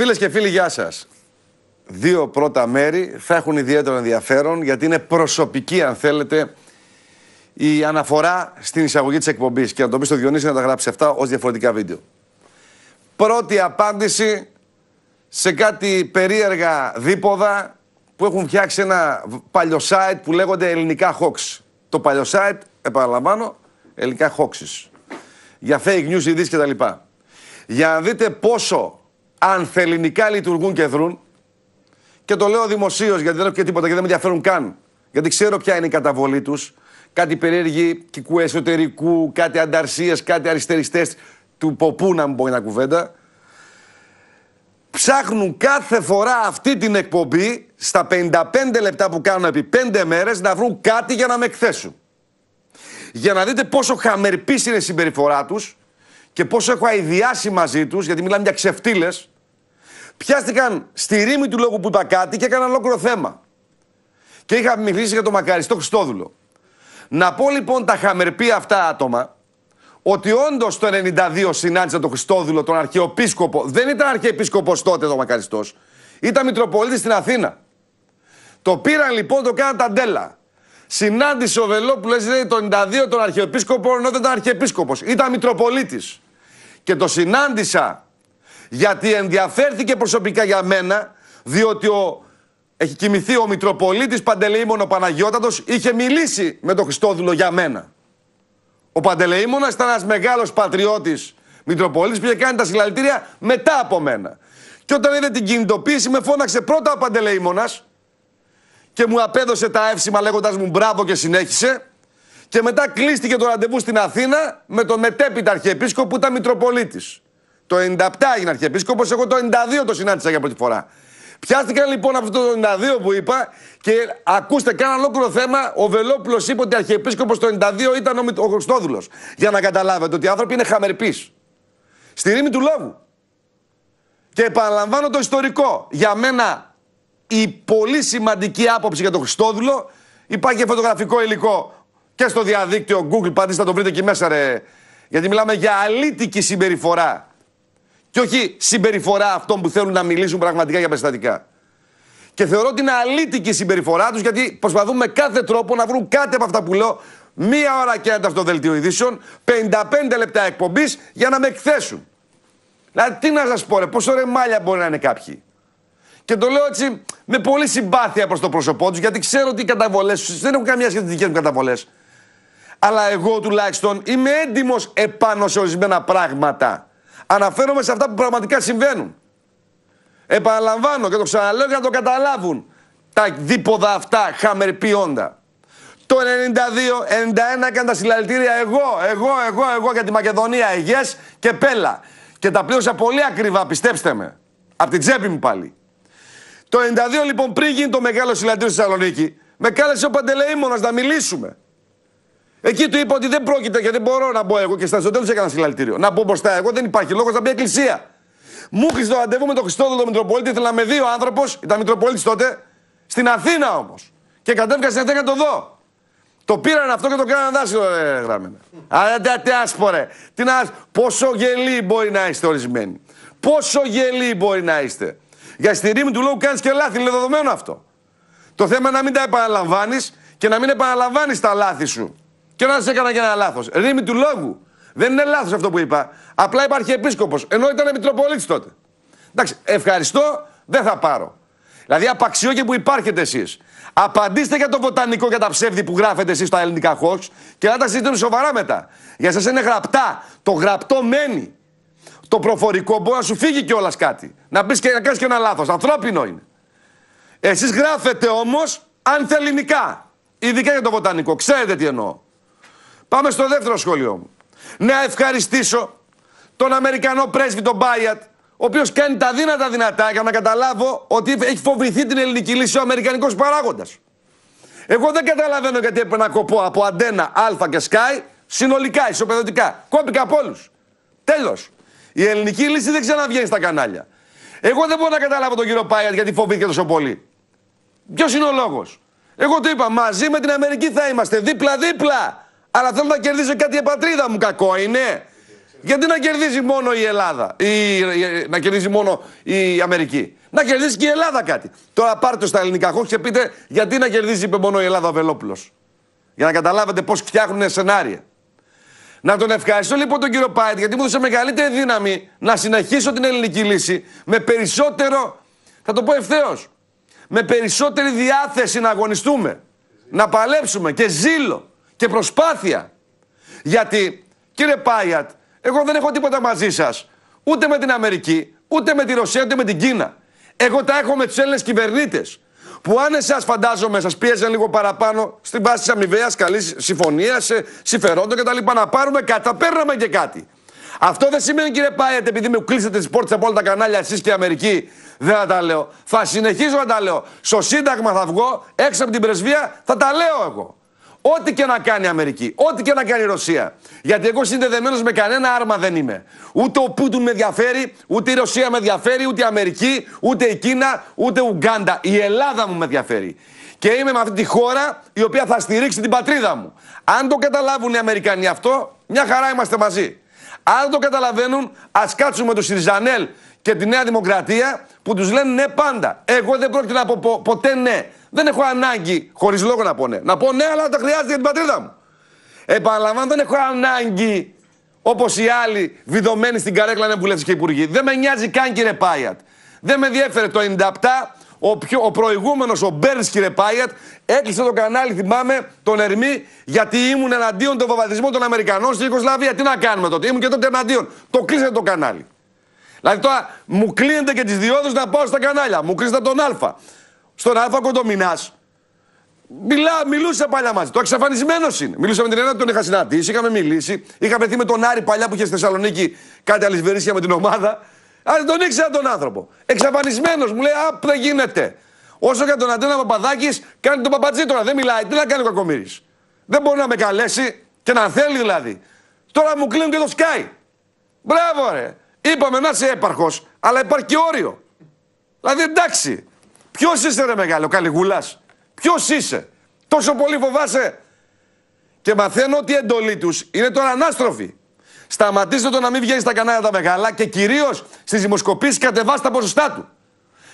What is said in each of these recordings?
Φίλες και φίλοι, γεια σας. Δύο πρώτα μέρη θα έχουν ιδιαίτερο ενδιαφέρον γιατί είναι προσωπική, αν θέλετε, η αναφορά στην εισαγωγή της εκπομπής. Και να το πει στο Διονύση να τα γράψει αυτά ως διαφορετικά βίντεο. Πρώτη απάντηση σε κάτι περίεργα δίποδα που έχουν φτιάξει ένα παλιό site που λέγονται ελληνικά hoax. Το παλιό site, επαναλαμβάνω, ελληνικά Χόξ Για fake news, ειδήσει κτλ. Για να δείτε πόσο αν θεληνικά λειτουργούν και δρούν. Και το λέω δημοσίως γιατί δεν έχω και τίποτα και δεν με ενδιαφέρουν καν. Γιατί ξέρω ποια είναι η καταβολή τους. Κάτι περίεργη κυκού εσωτερικού, κάτι ανταρσίες, κάτι αριστεριστές του ποπού να μου πω μια κουβέντα. Ψάχνουν κάθε φορά αυτή την εκπομπή στα 55 λεπτά που κάνουν επί 5 μέρες να βρουν κάτι για να με εκθέσουν. Για να δείτε πόσο χαμερπής είναι η συμπεριφορά τους και πόσο έχω αειδιάσει μαζί τους, γιατί μιλάμε για ξεφτύλες, πιάστηκαν στη ρήμη του λόγου που τα κάτι και έκαναν ολόκληρο θέμα. Και είχα μιλήσει για τον Μακαριστό Χριστόδουλο. Να πω λοιπόν τα χαμερπή αυτά άτομα, ότι όντως το 92 συνάντησε τον Χριστόδουλο, τον Αρχιεπίσκοπο. Δεν ήταν Αρχιεπίσκοπος τότε ο Μακαριστός. Ήταν Μητροπολίτης στην Αθήνα. Το πήραν λοιπόν, το κάναν τα ντέλα. Συνάντησε ο Βελόπουλος, λέει το 92 τον Αρχιεπίσκοπο, ενώ δεν ήταν Ήταν Μητροπολίτης και το συνάντησα γιατί ενδιαφέρθηκε προσωπικά για μένα διότι ο, έχει κοιμηθεί ο Μητροπολίτης Παντελεήμων ο Παναγιώτατος είχε μιλήσει με τον Χριστόδουλο για μένα. Ο Παντελεήμωνας ήταν ένας μεγάλος πατριώτης Μητροπολίτης που είχε κάνει τα συλλαλητήρια μετά από μένα. Και όταν είδε την κινητοποίηση με φώναξε πρώτα ο Παντελεήμωνας και μου απέδωσε τα εύσημα λέγοντας μου μπράβο και συνέχισε και μετά κλείστηκε το ραντεβού στην Αθήνα με τον μετέπειτα αρχιεπίσκοπο που ήταν Μητροπολίτης. Το 97 έγινε αρχιεπίσκοπος, εγώ το 92 το συνάντησα για πρώτη φορά. Πιάστηκαν λοιπόν από το 92 που είπα και ακούστε, κάνα ολόκληρο θέμα. Ο Βελόπουλος είπε ότι αρχιεπίσκοπος το 92 ήταν ο, ο Χριστόδουλος. Για να καταλάβετε ότι οι άνθρωποι είναι χαμερπείς. Στη ρήμη του λόγου. Και επαναλαμβάνω το ιστορικό. Για μένα η πολύ σημαντική άποψη για τον Χριστόδουλο υπάρχει φωτογραφικό υλικό και στο διαδίκτυο Google. Πατήστε το βρείτε εκεί μέσα, ρε. Γιατί μιλάμε για αλήτικη συμπεριφορά. Και όχι συμπεριφορά αυτών που θέλουν να μιλήσουν πραγματικά για περιστατικά. Και θεωρώ την αλήτικη συμπεριφορά τους, γιατί προσπαθούν με κάθε τρόπο να βρουν κάτι από αυτά που λέω. Μία ώρα και ένα δελτίο ειδήσεων, 55 λεπτά εκπομπής για να με εκθέσουν. Δηλαδή, τι να σας πω, ρε, πόσο ρε μάλια μπορεί να είναι κάποιοι. Και το λέω έτσι με πολύ συμπάθεια προς το πρόσωπό τους, γιατί ξέρω ότι οι καταβολέ του δεν έχουν καμία σχέση με τις καταβολές. Αλλά εγώ τουλάχιστον είμαι έντιμος επάνω σε ορισμένα πράγματα. Αναφέρομαι σε αυτά που πραγματικά συμβαίνουν. Επαναλαμβάνω και το ξαναλέω για να το καταλάβουν τα δίποδα αυτά χαμερπιόντα. Το 92-91 έκανα τα συλλαλητήρια εγώ, εγώ, εγώ, εγώ για τη Μακεδονία, Αιγές και Πέλα. Και τα πλήρωσα πολύ ακριβά, πιστέψτε με. Από την τσέπη μου πάλι. Το 92 λοιπόν πριν γίνει το μεγάλο συλλαλητήριο στη Θεσσαλονίκη, με Απ' την τσεπη μου παλι το 92 λοιπον πριν γινει το μεγαλο συλλαλητηριο στη θεσσαλονικη με καλεσε ο Παντελεήμονας να μιλήσουμε. Εκεί του είπα ότι δεν πρόκειται και δεν μπορώ να μπω εγώ και στα του έκανα συλλαλητήριο. Να μπω μπροστά εγώ, δεν υπάρχει λόγος να μπει εκκλησία. Μου είχε το ραντεβού με τον Χριστόδοδο Μητροπολίτη, ήθελα με δύο άνθρωπος, ήταν Μητροπολίτης τότε, στην Αθήνα όμως. Και κατέβηκα στην Αθήνα το δω. Το πήραν αυτό και το κάνανε δάσκαλο, ε, γράμμενε. Αλλά τι άσπορε. Τι να Πόσο γελοί μπορεί να είστε ορισμένοι. Πόσο γελοί μπορεί να είστε. Για στη ρήμη του λόγου κάνεις και λάθη, είναι δεδομένο αυτό. Το θέμα είναι να μην τα επαναλαμβάνεις και να μην επαναλαμβάνεις τα λάθη σου. Και να σε έκανα και ένα λάθος. Ρήμη του λόγου. Δεν είναι λάθος αυτό που είπα. Απλά υπάρχει επίσκοπος. Ενώ ήταν Μητροπολίτης τότε. Εντάξει, ευχαριστώ, δεν θα πάρω. Δηλαδή, απαξιώ και που υπάρχετε εσείς. Απαντήστε για το βοτανικό και τα ψεύδι που γράφετε εσείς στα ελληνικά hoax και να τα συζητήσουμε σοβαρά μετά. Για σας είναι γραπτά. Το γραπτό μένει. Το προφορικό μπορεί να σου φύγει κιόλας κάτι. Να πεις και να κάνεις και ένα λάθος. Ανθρώπινο είναι. Εσείς γράφετε όμως αν ελληνικά. Ειδικά για το βοτανικό. Ξέρετε τι εννοώ. Πάμε στο δεύτερο σχόλιο μου. Να ευχαριστήσω τον Αμερικανό πρέσβη, τον Μπάιατ, ο οποίος κάνει τα δύνατα δυνατά για να καταλάβω ότι έχει φοβηθεί την ελληνική λύση ο Αμερικανικός παράγοντας. Εγώ δεν καταλαβαίνω γιατί έπρεπε να κοπώ από αντένα Α και Σκάι συνολικά, ισοπεδωτικά. Κόπηκα από όλους. Τέλος. Η ελληνική λύση δεν ξαναβγαίνει στα κανάλια. Εγώ δεν μπορώ να καταλάβω τον κύριο Πάιατ γιατί φοβήθηκε τόσο πολύ. Ποιος είναι ο λόγος. Εγώ το είπα, μαζί με την Αμερική θα είμαστε δίπλα-δίπλα. Αλλά θέλω να κερδίσω κάτι η πατρίδα μου, κακό είναι. Γιατί να κερδίζει μόνο η Ελλάδα, ή, να κερδίζει μόνο η Αμερική. Να κερδίσει και η Ελλάδα κάτι. Τώρα πάρτε στα ελληνικά χώρια και πείτε γιατί να κερδίζει είπε μόνο η Ελλάδα ο Βελόπουλος. Για να καταλάβετε πώς φτιάχνουν σενάρια. Να τον ευχαριστώ λοιπόν τον κύριο Πάιτ γιατί μου έδωσε μεγαλύτερη δύναμη να συνεχίσω την ελληνική λύση με περισσότερο, θα το πω ευθέως, με περισσότερη διάθεση να αγωνιστούμε, να παλέψουμε και ζήλο και προσπάθεια. Γιατί, κύριε Πάιατ, εγώ δεν έχω τίποτα μαζί σας. Ούτε με την Αμερική, ούτε με τη Ρωσία, ούτε με την Κίνα. Εγώ τα έχω με τους Έλληνες κυβερνήτες. Που αν εσάς φαντάζομαι σας πίεζαν λίγο παραπάνω στην βάση της αμοιβαίας καλής συμφωνίας, ε, συμφερόντων κτλ. Να πάρουμε κάτι, θα παίρναμε και κάτι. Αυτό δεν σημαίνει κύριε Πάιετ, επειδή μου κλείσετε τις πόρτες από όλα τα κανάλια, εσείς και η Αμερική, δεν θα τα λέω. Θα συνεχίζω να τα λέω. Στο Σύνταγμα θα βγω, έξω από την πρεσβεία, θα τα λέω εγώ. Ό,τι και να κάνει η Αμερική, ό,τι και να κάνει η Ρωσία. Γιατί εγώ συνδεδεμένος με κανένα άρμα δεν είμαι. Ούτε ο Πούτιν με ενδιαφέρει, ούτε η Ρωσία με ενδιαφέρει, ούτε η Αμερική, ούτε η Κίνα, ούτε η Ουγγάντα. Η Ελλάδα μου με ενδιαφέρει. Και είμαι με αυτή τη χώρα η οποία θα στηρίξει την πατρίδα μου. Αν το καταλάβουν οι Αμερικανοί αυτό, μια χαρά είμαστε μαζί. Αν το καταλαβαίνουν, ας κάτσουμε το Σιριζανέλ και τη Νέα Δημοκρατία που τους λένε ναι πάντα. Εγώ δεν πρόκειται να πω πο, ποτέ ναι. Δεν έχω ανάγκη, χωρίς λόγο να πω ναι. Να πω ναι, αλλά τα χρειάζεται για την πατρίδα μου. Επαναλαμβάνω, δεν έχω ανάγκη όπως οι άλλοι βιδωμένοι στην καρέκλα να βουλευτές και υπουργοί. Δεν με νοιάζει καν, κύριε Πάιατ. Δεν με διέφερε το 97. Ο, πιο, ο προηγούμενος, ο Μπέρν, κύριε Πάιατ, έκλεισε το κανάλι, θυμάμαι, τον Ερμή, γιατί ήμουν εναντίον των βομβαρδισμών των Αμερικανών στην Ιγκοσλαβία. Τι να κάνουμε τότε, ήμουν και τότε εναντίον. Το κλείσε το κανάλι. Δηλαδή τώρα μου κλείνετε και τις διόδους να πάω στα κανάλια. Μου κλείσετε τον Α. Στον Α κοντομινάς. Μιλά, μιλούσε παλιά μαζί. Το εξαφανισμένος είναι. Μιλούσα με την Ελένα, τον είχα συναντήσει, είχαμε μιλήσει. Είχα πεθύνει με τον Άρη παλιά που είχε στη Θεσσαλονίκη κάτι αλυσβερίσια με την ομάδα. Αλλά τον ήξερα τον άνθρωπο. Εξαφανισμένος μου λέει: απ' δεν γίνεται. Όσο για τον Αντένα Παπαδάκης, κάνει τον παπατζή τώρα. Δεν μιλάει. Τι να κάνει ο Κακομοίρη. Δεν μπορεί να με καλέσει και να θέλει δηλαδή. Τώρα μου κλείνουν και το σκάι. Μπράβο ρε. Είπαμε να είσαι έπαρχος, αλλά υπάρχει και όριο. Δηλαδή εντάξει. Ποιος είσαι, ρε μεγάλο, Καλιγούλας. Ποιος είσαι. Τόσο πολύ φοβάσαι. Και μαθαίνω ότι η εντολή τους είναι τώρα ανάστροφη. Σταματήστε το να μην βγαίνει στα κανάλια τα μεγάλα και κυρίως στις δημοσκοπήσεις κατεβάστε τα ποσοστά του.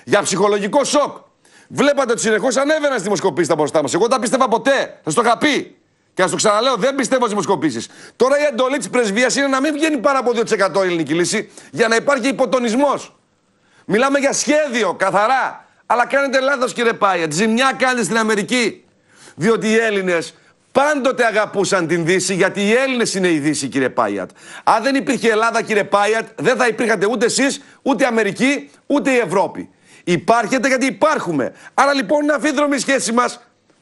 Για ψυχολογικό σοκ. Βλέπατε ότι συνεχώς ανέβαιναν στις δημοσκοπήσεις τα ποσοστά μας. Εγώ τα πίστευα ποτέ. Θα το είχα πει. Και ας το ξαναλέω, δεν πιστεύω στις δημοσκοπήσεις. Τώρα η εντολή της πρεσβείας είναι να μην βγαίνει πάνω από 2% η ελληνική λύση για να υπάρχει υποτονισμός. Μιλάμε για σχέδιο, καθαρά. Αλλά κάνετε λάθος, κύριε Πάιετ. Ζημιά κάνετε στην Αμερική. Διότι οι Έλληνες πάντοτε αγαπούσαν την Δύση, γιατί οι Έλληνες είναι η Δύση, κύριε Πάιατ. Αν δεν υπήρχε Ελλάδα, κύριε Πάιατ, δεν θα υπήρχατε ούτε εσείς, ούτε η Αμερική, ούτε η Ευρώπη. Υπάρχετε γιατί υπάρχουμε. Άρα λοιπόν είναι αφίδρομη η σχέση μας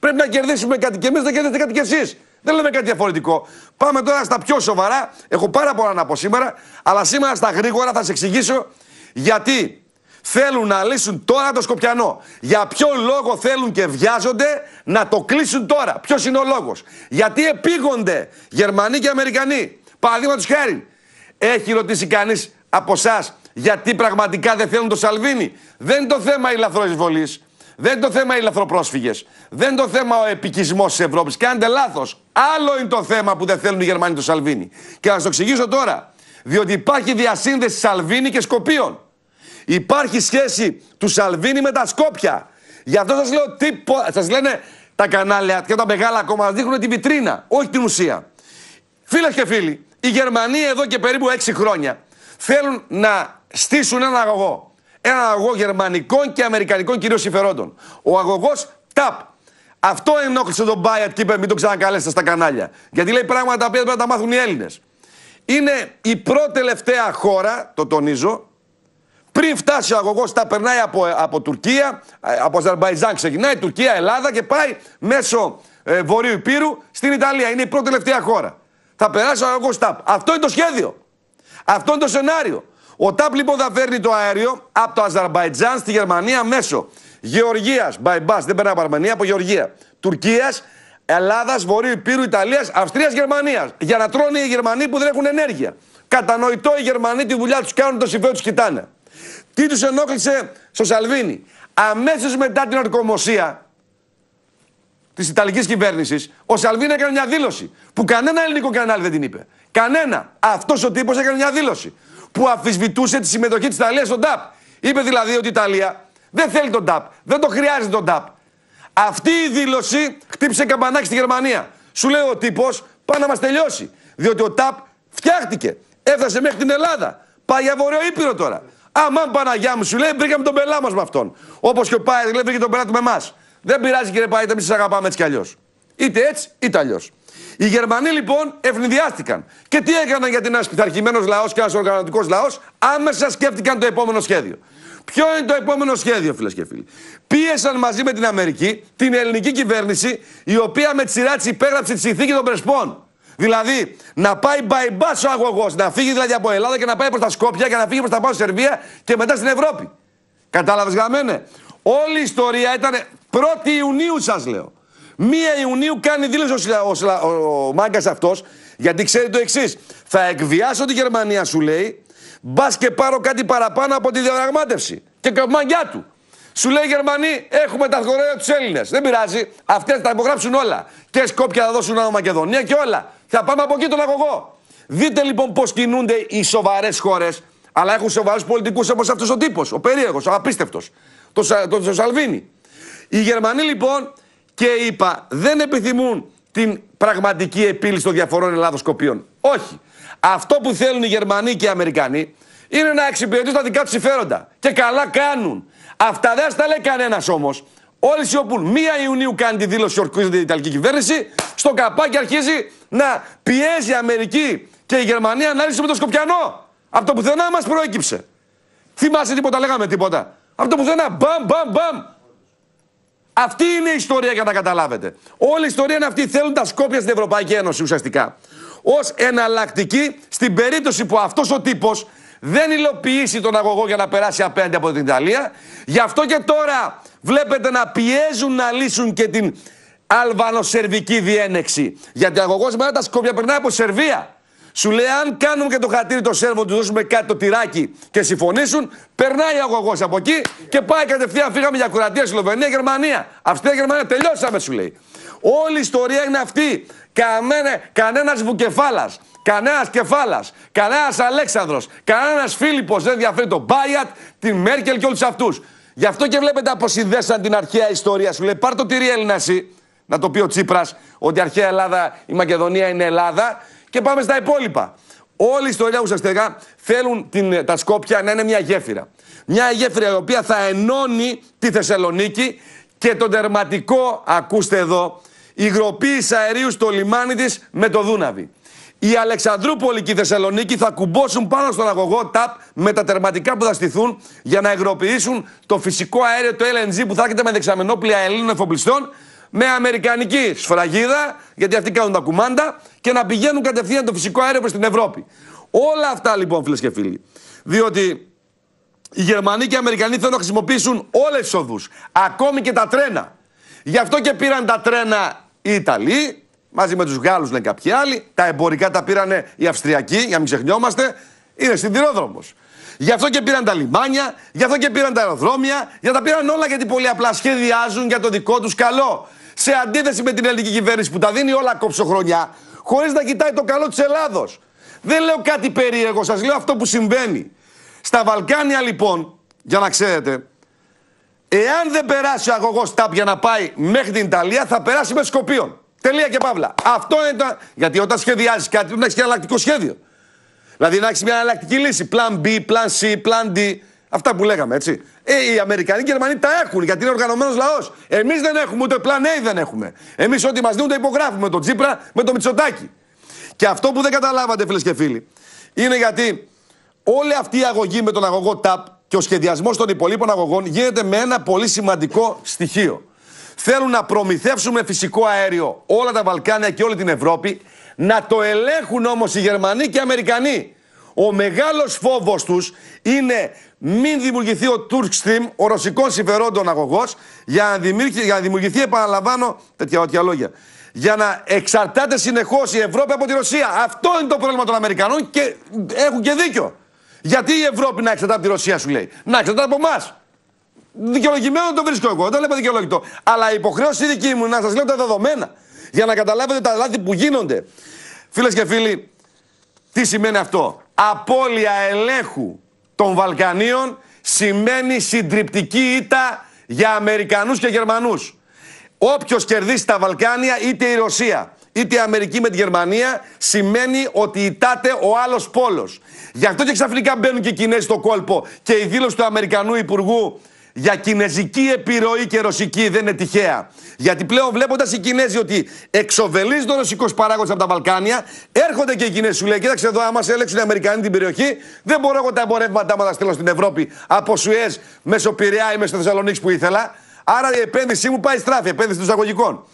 Πρέπει να κερδίσουμε κάτι και εμείς, να κερδίσετε κάτι κι εσείς. Δεν λέμε κάτι διαφορετικό. Πάμε τώρα στα πιο σοβαρά. Έχω πάρα πολλά να πω σήμερα. Αλλά σήμερα στα γρήγορα θα σα εξηγήσω γιατί θέλουν να λύσουν τώρα το Σκοπιανό. Για ποιο λόγο θέλουν και βιάζονται να το κλείσουν τώρα. Ποιος είναι ο λόγος. Γιατί επίγονται Γερμανοί και Αμερικανοί. Παραδείγματος χάρη, έχει ρωτήσει κανείς από εσάς γιατί πραγματικά δεν θέλουν το Σαλβίνι. Δεν είναι το θέμα η λαθρός εισβολής. Δεν είναι το θέμα οι λαθροπρόσφυγες. Δεν είναι το θέμα ο επικισμός της Ευρώπης. Κάντε λάθος. Άλλο είναι το θέμα που δεν θέλουν οι Γερμανοί του Σαλβίνη. Και να σας το εξηγήσω τώρα. Διότι υπάρχει διασύνδεση Σαλβίνι και Σκοπίων. Υπάρχει σχέση του Σαλβίνη με τα Σκόπια. Γι' αυτό σας λέω τι Σας λένε τα κανάλια και τα μεγάλα ακόμα. να δείχνουν την βιτρίνα, όχι την ουσία. Φίλες και φίλοι, οι Γερμανοί εδώ και περίπου 6 χρόνια θέλουν να στήσουν ένα αγωγό ένα ε, αγωγό γερμανικών και αμερικανικών κυρίως συμφερόντων. Ο αγωγός ΤΑΠ. Αυτό ενόχλησε τον Μπάιατ και είπε μην τον ξανακαλέσετε στα κανάλια. Γιατί λέει πράγματα τα οποία πρέπει να τα μάθουν οι Έλληνες. Είναι η πρώτη τελευταία χώρα, το τονίζω, πριν φτάσει ο αγωγός, τα περνάει από, ε, από Τουρκία, ε, από Αζερμπαϊτζάν ξεκινάει, Τουρκία, Ελλάδα και πάει μέσω ε, Βορείου Υπήρου στην Ιταλία. Είναι η πρώτη τελευταία χώρα. Θα περάσει ο αγωγός ΤΑΠ. Αυτό είναι το σχέδιο. Αυτό είναι το σενάριο. Ο ΤΑΠ λοιπόν θα φέρνει το αέριο από το Αζερβαϊτζάν στη Γερμανία μέσω Γεωργίας, bypass, δεν περνάει από Αρμενία, από Γεωργία. Τουρκίας, Ελλάδας, Βορείου Υπήρου, Ιταλίας, Αυστρίας, Γερμανίας. Για να τρώνε οι Γερμανοί που δεν έχουν ενέργεια. Κατανοητό οι Γερμανοί τη δουλειά τους κάνουν, το συμφέρον τους κοιτάνε. Τι τους ενόχλησε στο Σαλβίνι. Αμέσως μετά την ορκομοσία της Ιταλικής κυβέρνησης, ο Σαλβίνι έκανε μια δήλωση που κανένα ελληνικό κανάλι δεν την είπε. Κανένα. Αυτός ο τύπος έκανε μια δήλωση που αφισβητούσε τη συμμετοχή της Ιταλίας στον ΤΑΠ. Είπε δηλαδή ότι η Ιταλία δεν θέλει τον ΤΑΠ, δεν το χρειάζεται τον ΤΑΠ. Αυτή η δήλωση χτύπησε καμπανάκι στη Γερμανία. Σου λέει ο τύπος, πάει να μας τελειώσει. Διότι ο ΤΑΠ φτιάχτηκε. Έφτασε μέχρι την Ελλάδα. Πάει για Βορειοήπειρο Ήπειρο τώρα. Αμάν Παναγιά μου, σου λέει, βρήκαμε τον πελά μας με αυτόν. Όπως και ο Πάιτ, λέει, βρήκε τον πελά με εμάς. Δεν πειράζει κύριε Πάιτ, εμείς σας αγαπάμε έτσι κι αλλιώς. Είτε έτσι, είτε αλλιώς. Οι Γερμανοί λοιπόν ευνηδιάστηκαν. Και τι έκαναν για ένα πειθαρχημένο λαός και ένα οργανωτικό λαός, άμεσα σκέφτηκαν το επόμενο σχέδιο. Ποιο είναι το επόμενο σχέδιο, φίλες και φίλοι. Πίεσαν μαζί με την Αμερική την ελληνική κυβέρνηση, η οποία με τη σειρά της υπέγραψε τη συνθήκη των Πρεσπών. Δηλαδή, να πάει by bus ο αγωγός, να φύγει δηλαδή από Ελλάδα και να πάει προς τα Σκόπια και να φύγει προς τα πάνω Σερβία και μετά στην Ευρώπη. Κατάλαβες γραμμένε. Όλη η ιστορία ήταν 1η Ιουνίου, σας λέω. Μία Ιουνίου κάνει δήλωση ο, ο, ο, ο μάγκας αυτός, γιατί ξέρει το εξής. Θα εκβιάσω τη Γερμανία, σου λέει, μπας και πάρω κάτι παραπάνω από τη διαπραγμάτευση. Και καμπανιά του. Σου λέει οι Γερμανοί, έχουμε τα χωρέα τους Έλληνες. Δεν πειράζει. Αυτές θα υπογράψουν όλα. Και Σκόπια θα δώσουν άλλο Μακεδονία και όλα. Θα πάμε από εκεί τον αγωγό. Δείτε λοιπόν πώς κινούνται οι σοβαρές χώρες, αλλά έχουν σοβαρούς πολιτικούς όπως αυτός ο τύπος, ο περίεργος, ο απίστευτος, το, το, το, Σαλβίνη. Οι Γερμανοί λοιπόν και είπα δεν επιθυμούν την πραγματική επίλυση των διαφορών Ελλάδο-Σκοπίων. Όχι. Αυτό που θέλουν οι Γερμανοί και οι Αμερικανοί είναι να εξυπηρετούν τα δικά τους συμφέροντα. Και καλά κάνουν. Αυτά δεν τα λέει κανένας όμως. Όλοι σιωπούν. 1 Ιουνίου κάνει τη δήλωση, ορκίζεται η Ιταλική κυβέρνηση. Στο καπάκι αρχίζει να πιέζει η Αμερική και η Γερμανία να με το Σκοπιανό. Από το πουθενά μας προέκυψε. Θυμάσαι τίποτα, λέγαμε τίποτα. Από το πουθενά, μπαμ, μπαμ, μπαμ. Αυτή είναι η ιστορία για να καταλάβετε. Όλη η ιστορία είναι αυτή. Θέλουν τα σκόπια στην Ευρωπαϊκή Ένωση ουσιαστικά. Ως εναλλακτική στην περίπτωση που αυτός ο τύπος δεν υλοποιήσει τον αγωγό για να περάσει απέναντι από την Ιταλία. Γι' αυτό και τώρα βλέπετε να πιέζουν να λύσουν και την αλβανοσερβική διένεξη. Γιατί ο αγωγός μετά τα σκόπια περνάει από Σερβία. Σου λέει, αν κάνουμε και το χατήρι το σέρβο, του δώσουμε κάτι το τυράκι και συμφωνήσουν, περνάει ο αγωγός από εκεί και πάει κατευθείαν. Φύγαμε για κουρατία, Σλοβενία, Γερμανία. Αυστρία, Γερμανία. Τελειώσαμε, σου λέει. Όλη η ιστορία είναι αυτή. Κανένας βουκεφάλας, κανένας κεφάλας, κανένας Αλέξανδρος, κανένας Φίλιππος δεν διαφέρει τον Μπάιατ, την Μέρκελ και όλους αυτούς. Γι' αυτό και βλέπετε αποσυνδέσαν την αρχαία ιστορία. Σου λέει, πάρ το τυρί Έλληνα, να το πει ο Τσίπρας, ότι αρχαία Ελλάδα, η Μακεδονία είναι Ελλάδα και πάμε στα υπόλοιπα. Όλοι στο ιστορία ουσιαστικά θέλουν την, ε, τα Σκόπια να είναι μια γέφυρα. Μια γέφυρα η οποία θα ενώνει τη Θεσσαλονίκη και τον τερματικό, ακούστε εδώ, υγροποίηση αερίου στο λιμάνι της με το Δούναβι. Η Αλεξανδρούπολη και η Θεσσαλονίκη θα κουμπώσουν πάνω στον αγωγό ΤΑΠ με τα τερματικά που θα στηθούν για να υγροποιήσουν το φυσικό αέριο, το LNG που θα έρχεται με δεξαμενόπλια Ελλήνων εφοπλιστών με αμερικανική σφραγίδα, γιατί αυτοί κάνουν τα κουμάντα, και να πηγαίνουν κατευθείαν το φυσικό αέριο προς την Ευρώπη. Όλα αυτά λοιπόν, φίλες και φίλοι. Διότι οι Γερμανοί και οι Αμερικανοί θέλουν να χρησιμοποιήσουν όλες τις οδούς, ακόμη και τα τρένα. Γι' αυτό και πήραν τα τρένα οι Ιταλοί, μαζί με τους Γάλλους λένε κάποιοι άλλοι, τα εμπορικά τα πήραν οι Αυστριακοί, για να μην ξεχνιόμαστε, είναι σιδηρόδρομος. Γι' αυτό και πήραν τα λιμάνια, γι' αυτό και πήραν τα αεροδρόμια, για τα πήραν όλα γιατί πολύ απλά σχεδιάζουν για το δικό τους καλό σε αντίθεση με την ελληνική κυβέρνηση που τα δίνει όλα κόψω χρονιά, χωρίς να κοιτάει το καλό της Ελλάδος. Δεν λέω κάτι περίεργο, σας λέω αυτό που συμβαίνει. Στα Βαλκάνια λοιπόν, για να ξέρετε, εάν δεν περάσει ο αγωγός ΤΑΠ για να πάει μέχρι την Ιταλία, θα περάσει με Σκοπίον. Τελεία και παύλα. Αυτό είναι το. Γιατί όταν σχεδιάζεις κάτι, πρέπει να έχεις και ένα σχέδιο. Δηλαδή να έχεις μια εναλλακτική λύση. Plan B, plan C, plan D. Αυτά που λέγαμε, έτσι. Ε, οι Αμερικανοί και οι Γερμανοί τα έχουν γιατί είναι οργανωμένος λαός. Εμείς δεν έχουμε ούτε πλάν δεν έχουμε. Εμείς ό,τι μας δίνουν τα υπογράφουμε Το τον Τσίπρα, με το Μητσοτάκι. Και αυτό που δεν καταλάβατε, φίλες και φίλοι, είναι γιατί όλη αυτή η αγωγή με τον αγωγό ΤΑΠ και ο σχεδιασμός των υπολείπων αγωγών γίνεται με ένα πολύ σημαντικό στοιχείο. Θέλουν να προμηθεύσουμε φυσικό αέριο όλα τα Βαλκάνια και όλη την Ευρώπη, να το ελέγχουν όμως οι Γερμανοί και οι Αμερικανοί. Ο μεγάλος φόβος τους είναι μην δημιουργηθεί ο Τουρκ, Stream, ο ρωσικός συμφερόντων αγωγός, για, να δημιουργηθεί, για να δημιουργηθεί, επαναλαμβάνω, τέτοια ότια λόγια. Για να εξαρτάται συνεχώς η Ευρώπη από τη Ρωσία. Αυτό είναι το πρόβλημα των Αμερικανών και έχουν και δίκιο. Γιατί η Ευρώπη να εξαρτάται από τη Ρωσία, σου λέει. Να εξαρτάται από εμάς. Δικαιολογημένο το βρίσκω εγώ, δεν λέω δικαιολογητό. Αλλά η υποχρέωση δική μου να σας λέω τα δεδομένα. Για να καταλάβετε τα λάθη που γίνονται. Φίλες και φίλοι, τι σημαίνει αυτό. Απόλυα ελέγχου των Βαλκανίων σημαίνει συντριπτική ήττα για Αμερικανούς και Γερμανούς. Όποιος κερδίσει τα Βαλκάνια, είτε η Ρωσία, είτε η Αμερική με τη Γερμανία, σημαίνει ότι ητάται ο άλλος πόλος. Γι' αυτό και ξαφνικά μπαίνουν και οι Κινέζοι στο κόλπο και η δήλωση του Αμερικανού Υπουργού για κινέζικη επιρροή και ρωσική δεν είναι τυχαία. Γιατί πλέον βλέποντας οι Κινέζοι ότι εξοβελίζεται ο ρωσικός παράγοντας από τα Βαλκάνια, έρχονται και οι Κινέζοι σου λέει: Κοίταξε εδώ, άμα σε έλεξουν οι Αμερικανοί την περιοχή, δεν μπορώ εγώ τα εμπορεύματά μου να στείλω στην Ευρώπη από Σουέζ, μέσω σουέ, μέσω Θεσσαλονίκη που ήθελα. Άρα η επένδυσή μου πάει στράφη, επένδυση των εισαγωγικών.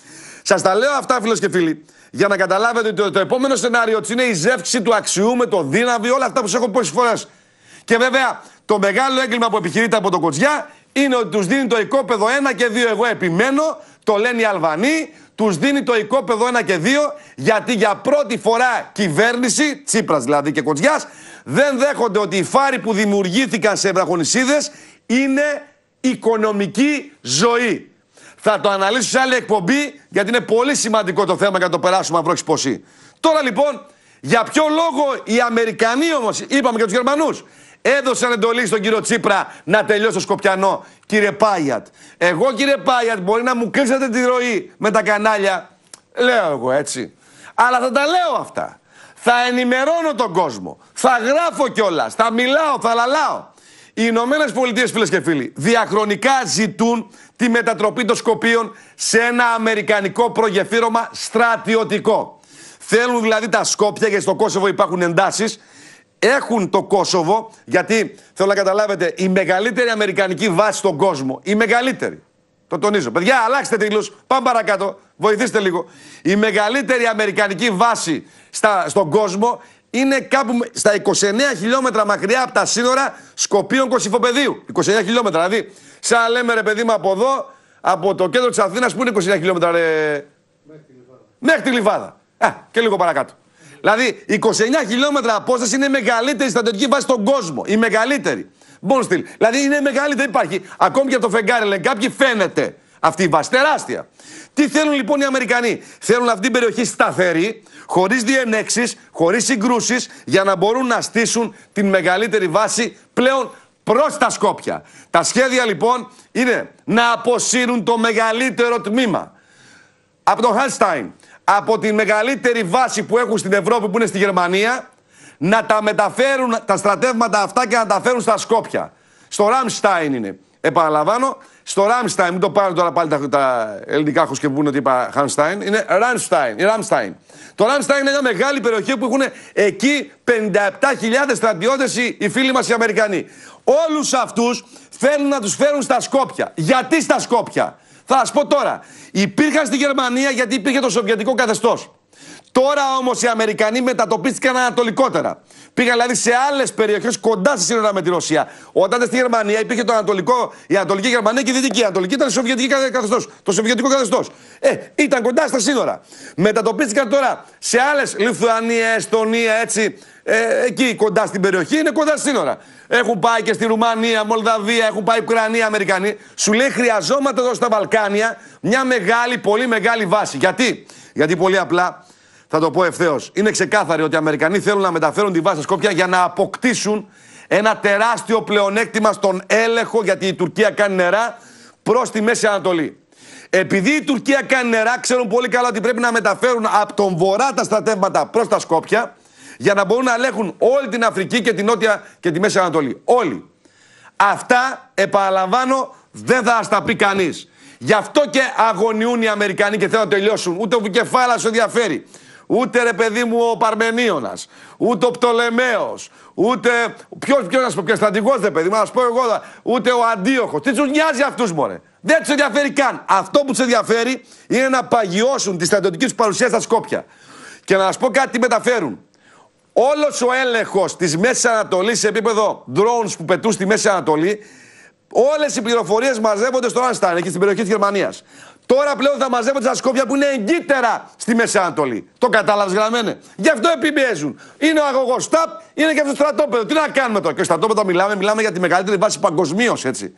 Σας τα λέω αυτά, φίλες και φίλοι, για να καταλάβετε ότι το, επόμενο σενάριο της είναι η ζεύξη του αξιού με το δύναμη, όλα αυτά που σας έχω πόσες φορές. Και βέβαια, το μεγάλο έγκλημα που επιχειρείται από το Κοτζιά είναι ότι τους δίνει το οικόπεδο 1 και 2. Εγώ επιμένω, το λένε οι Αλβανοί, τους δίνει το οικόπεδο 1 και 2, γιατί για πρώτη φορά κυβέρνηση, Τσίπρας δηλαδή και Κοτσιά, δεν δέχονται ότι οι φάροι που δημιουργήθηκαν σε βραχονισίδες είναι οικονομική ζωή. Θα το αναλύσω σε άλλη εκπομπή, γιατί είναι πολύ σημαντικό το θέμα για να το περάσουμε αυρόχη ποσί. Τώρα λοιπόν, για ποιο λόγο οι Αμερικανοί όμως, είπαμε και τους Γερμανούς, έδωσαν εντολή στον κύριο Τσίπρα να τελειώσει το Σκοπιανό. Κύριε Πάγιατ, εγώ κύριε Πάγιατ, μπορεί να μου κλείσετε τη ροή με τα κανάλια. Λέω εγώ έτσι. Αλλά θα τα λέω αυτά. Θα ενημερώνω τον κόσμο. Θα γράφω κιόλας. Θα μιλάω, θα λαλάω. Οι Ηνωμένες Πολιτείες, φίλες και φίλοι, διαχρονικά ζητούν τη μετατροπή των Σκοπίων σε ένα αμερικανικό προγεφύρωμα στρατιωτικό. Θέλουν δηλαδή τα Σκόπια, γιατί στο Κόσοβο υπάρχουν εντάσεις, έχουν το Κόσοβο, γιατί θέλω να καταλάβετε, η μεγαλύτερη αμερικανική βάση στον κόσμο, η μεγαλύτερη, το τονίζω. Παιδιά, αλλάξτε τίτλους, πάμε παρακάτω, βοηθήστε λίγο. Η μεγαλύτερη αμερικανική βάση στα, στον κόσμο είναι κάπου στα 29 χιλιόμετρα μακριά από τα σύνορα Σκοπίων Κωσυφοπεδίου. 29 χιλιόμετρα, δηλαδή. Σαν λέμε ρε παιδί μου από εδώ, από το κέντρο της Αθήνας, που είναι 29 χιλιόμετρα ρε... Μέχρι τη Λιβάδα. Μέχρι τη Λιβάδα. και λίγο παρακάτω. Δηλαδή, 29 χιλιόμετρα απόσταση είναι η μεγαλύτερη στρατιωτική βάση στον κόσμο. Η μεγαλύτερη. Μπονστιλ. Δηλαδή, είναι η μεγαλύτερη. Υπάρχει. Ακόμη και από το φεγγάρι, λένε κάποιοι, φαίνεται αυτή η βάση. Τεράστια. Τι θέλουν λοιπόν οι Αμερικανοί. Θέλουν αυτή την περιοχή σταθερή, χωρίς διενέξεις, χωρίς συγκρούσεις, για να μπορούν να στήσουν την μεγαλύτερη βάση πλέον προς τα Σκόπια. Τα σχέδια λοιπόν είναι να αποσύρουν το μεγαλύτερο τμήμα από το Χάλσταϊν, από τη μεγαλύτερη βάση που έχουν στην Ευρώπη που είναι στη Γερμανία να τα μεταφέρουν τα στρατεύματα αυτά και να τα φέρουν στα Σκόπια. Στο Ράμστάιν είναι. Επαναλαμβάνω, στο Ράμστάιν, μην το πάρουν τώρα πάλι τα, τα ελληνικά πούνε ότι είπα Χάμστάιν, είναι Ράμστάιν, Το Ράμστάιν είναι μια μεγάλη περιοχή που έχουν εκεί 57.000 στρατιώτες οι, οι φίλοι μας οι Αμερικανοί. Όλους αυτούς θέλουν να τους φέρουν στα Σκόπια. Γιατί στα Σκόπια. Θα σας πω τώρα. Υπήρχαν στη Γερμανία γιατί υπήρχε το Σοβιετικό καθεστώς. Τώρα όμως οι Αμερικανοί μετατοπίστηκαν ανατολικότερα. Πήγαν δηλαδή σε άλλες περιοχές κοντά στη σύνορα με τη Ρωσία. Όταν ήταν στη Γερμανία υπήρχε το ανατολικό, η Ανατολική Γερμανία και η Δυτική. Η Ανατολική ήταν καθεστώς, το Σοβιετικό καθεστώς. Ε, ήταν κοντά στα σύνορα. Μετατοπίστηκαν τώρα σε άλλες Λιθουανία, Εστονία, έτσι, ε, εκεί κοντά στην περιοχή, είναι κοντά στη σύνορα. Έχουν πάει και στη Ρουμανία, Μολδαβία, έχουν πάει Ουκρανία, Αμερικανοί. Σου λέει χρειαζόμαστε εδώ στα Βαλκάνια μια μεγάλη, πολύ μεγάλη βάση. Γιατί, Γιατί πολύ απλά θα το πω ευθέως. Είναι ξεκάθαρο ότι οι Αμερικανοί θέλουν να μεταφέρουν τη βάση στα Σκόπια για να αποκτήσουν ένα τεράστιο πλεονέκτημα στον έλεγχο, γιατί η Τουρκία κάνει νερά, προς τη Μέση Ανατολή. Επειδή η Τουρκία κάνει νερά, ξέρουν πολύ καλά ότι πρέπει να μεταφέρουν από τον βορρά τα στρατεύματα προς τα Σκόπια για να μπορούν να ελέγχουν όλη την Αφρική και την Νότια και τη Μέση Ανατολή. Όλοι. Αυτά, επαναλαμβάνω, δεν θα στα πει κανείς. Γι' αυτό και αγωνιούν οι Αμερικανοί και θέλουν να τελειώσουν. Ούτε ο σου ενδιαφέρει. Ούτε ρε παιδί μου ο Παρμενίωνας. Ούτε ο Πτολεμαίος. Ούτε. Ποιος να σου πω, και στρατηγό δεν παιδί μου, να σου πω εγώ. Ούτε ο Αντίοχος. Τι τους νοιάζει αυτούς μωρέ. Δεν τους ενδιαφέρει καν. Αυτό που τους ενδιαφέρει είναι να παγιώσουν τη στρατιωτική τους παρουσία στα Σκόπια. Και να σας πω κάτι μεταφέρουν. Όλος ο έλεγχος της Μέσης Ανατολής σε επίπεδο drones που πετούν στη Μέση Ανατολή, όλες οι πληροφορίες μαζεύονται στο Ράνσταν, και στην περιοχή της Γερμανίας. Τώρα πλέον θα μαζεύονται στα Σκόπια που είναι εγκύτερα στη Μέση Ανατολή. Το κατάλαβες γραμμένε. Γι' αυτό επιμπιέζουν. Είναι ο αγωγός ΣΤΑΠ, είναι και αυτός το στρατόπεδο. Τι να κάνουμε τώρα. Και στο στρατόπεδο μιλάμε, μιλάμε για τη μεγαλύτερη βάση παγκοσμίως έτσι.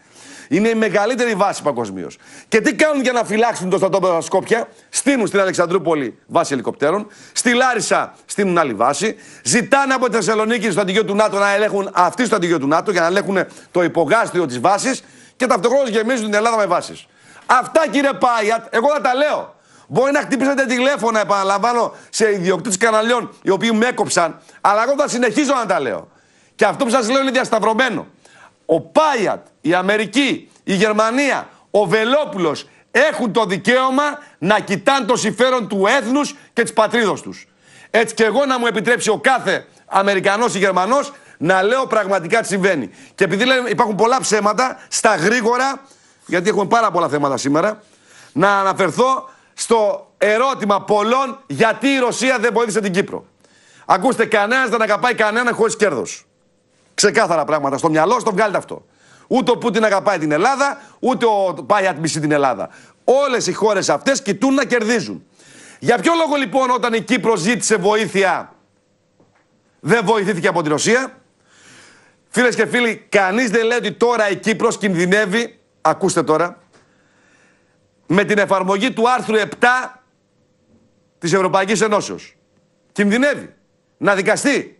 Είναι η μεγαλύτερη βάση παγκοσμίως. Και τι κάνουν για να φυλάξουν το στρατόπεδο στα Σκόπια. Στείλουν στην Αλεξανδρούπολη βάση ελικοπτέρων. Στη Λάρισα στείλουν άλλη βάση. Ζητάνε από τη Θεσσαλονίκη στο αντιγείο του ΝΑΤΟ να ελέγχουν αυτή στο αντιγείο του ΝΑΤΟ για να ελέγχουν το υπογάστριο της βάσης. Και ταυτόχρονα γεμίζουν την Ελλάδα με βάσεις. Αυτά κύριε Πάιατ, εγώ θα τα λέω. Μπορεί να χτυπήσετε τηλέφωνα, επαναλαμβάνω, σε ιδιοκτήτες καναλιών οι οποίοι με έκοψαν, αλλά εγώ θα συνεχίζω να τα λέω. Και αυτό που σας λέω είναι διασταυρωμένο. Ο Πάιατ η Αμερική, η Γερμανία, ο Βελόπουλος έχουν το δικαίωμα να κοιτάνε το συμφέρον του έθνους και της πατρίδα τους. Έτσι και εγώ να μου επιτρέψει ο κάθε Αμερικανός ή Γερμανός να λέω πραγματικά τι συμβαίνει. Και επειδή λέμε, υπάρχουν πολλά στα γρήγορα, γιατί έχουν πάρα πολλά θέματα σήμερα, να αναφερθώ στο ερώτημα πολλών γιατί η γερμανο να δεν βοήθησε την Κύπρο. Ακούστε, κανένας δεν αγαπάει κανένα χωρίς κέρδος. Ξεκάθαρα πράγματα. Στο μυαλό, στο βγάλετε αυτό. Ούτε ο Πούτιν αγαπάει την Ελλάδα, ούτε ο Πάιατ μισεί την Ελλάδα. Όλες οι χώρες αυτές κοιτούν να κερδίζουν. Για ποιο λόγο λοιπόν όταν η Κύπρος ζήτησε βοήθεια δεν βοηθήθηκε από την Ρωσία. Φίλες και φίλοι, κανείς δεν λέει ότι τώρα η Κύπρος κινδυνεύει, ακούστε τώρα, με την εφαρμογή του άρθρου 7 της Ευρωπαϊκής Ενώσεως. Κινδυνεύει να δικαστεί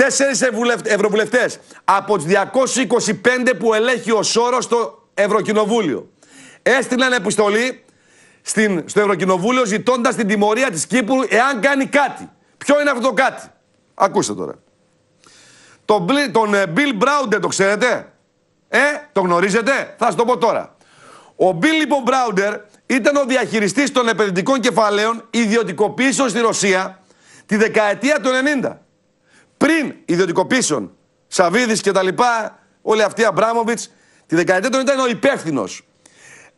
Τέσσερι ευρωβουλευτές από του 225 που ελέγχει ο Σόρος στο Ευρωκοινοβούλιο. Έστειλαν επιστολή στην, στο Ευρωκοινοβούλιο ζητώντας την τιμωρία της Κύπρου εάν κάνει κάτι. Ποιο είναι αυτό το κάτι. Ακούστε τώρα. Τον, τον Bill ε, Browder το ξέρετε. Ε, το γνωρίζετε. Θα σας το πω τώρα. Ο Bill λοιπόν Browder ήταν ο διαχειριστής των επενδυτικών κεφαλαίων ιδιωτικοποίησεων στη Ρωσία τη δεκαετία του 90 πριν ιδιωτικοποίησεων, Σαββίδης λοιπά, Όλοι αυτοί, Αμπράμοβιτ, τη δεκαετία του ήταν ο υπεύθυνος.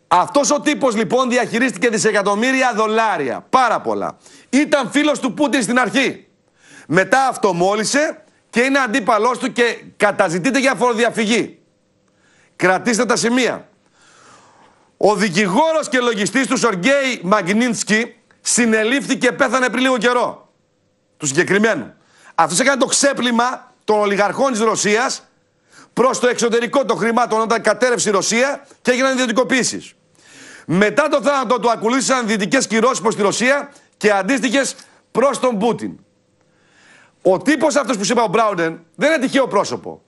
Αυτός ο τύπος λοιπόν διαχειρίστηκε δισεκατομμύρια δολάρια. Πάρα πολλά. Ήταν φίλος του Πούτιν στην αρχή. Μετά αυτομόλυσε και είναι αντίπαλός του και καταζητείται για φοροδιαφυγή. Κρατήστε τα σημεία. Ο δικηγόρος και λογιστής του Σοργέη Μαγνίνσκι συνελήφθηκε και πέθανε πριν λίγο καιρό. Του συγκεκριμένου. Αυτός έκανε το ξέπλυμα των ολιγαρχών της Ρωσίας προς το εξωτερικό των χρημάτων όταν κατέρευσε η Ρωσία και έγιναν ιδιωτικοποιήσει. Μετά το θάνατο του ακολούθησαν δυτικές κυρώσεις προς τη Ρωσία και αντίστοιχες προς τον Πούτιν. Ο τύπος αυτός που σου είπα, ο Μπράουνεν, δεν είναι τυχαίο πρόσωπο.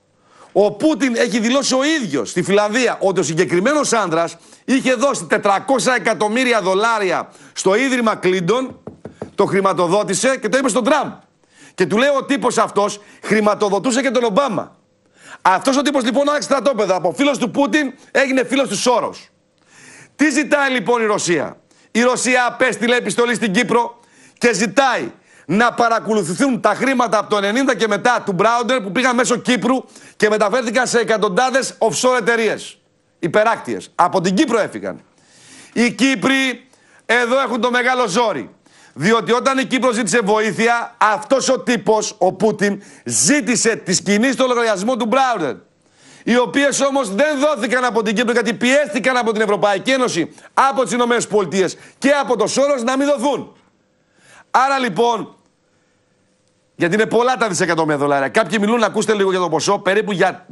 Ο Πούτιν έχει δηλώσει ο ίδιος στη Φιλανδία ότι ο συγκεκριμένος άντρα είχε δώσει 400 εκατομμύρια δολάρια στο ίδρυμα Κλίντον, το χρηματοδότησε και το είπε στον Τραμπ. Και του λέει ο τύπος αυτός χρηματοδοτούσε και τον Ομπάμα. Αυτός ο τύπος λοιπόν άρχισε στρατόπεδα. Από φίλος του Πούτιν έγινε φίλος του Σόρος. Τι ζητάει λοιπόν η Ρωσία. Η Ρωσία απέστειλε επιστολή στην Κύπρο και ζητάει να παρακολουθηθούν τα χρήματα από το 90 και μετά του Μπράουντερ που πήγαν μέσω Κύπρου και μεταφέρθηκαν σε εκατοντάδες offshore εταιρείες. Υπεράκτιες. Από την Κύπρο έφυγαν. Οι Κύπροι εδώ έχουν το μεγάλο ζόρι. Διότι όταν η Κύπρος ζήτησε βοήθεια, αυτός ο τύπος, ο Πούτιν, ζήτησε τη σκηνή στο λογαριασμό του Μπράουντερ. Οι οποίες όμως δεν δόθηκαν από την Κύπρο γιατί πιέστηκαν από την Ευρωπαϊκή Ένωση, από τις ΗΠΑ και από το Σόρος να μην δοθούν. Άρα λοιπόν, γιατί είναι πολλά τα δισεκατομμύρια δολάρια. Κάποιοι μιλούν, ακούστε λίγο για το ποσό, περίπου για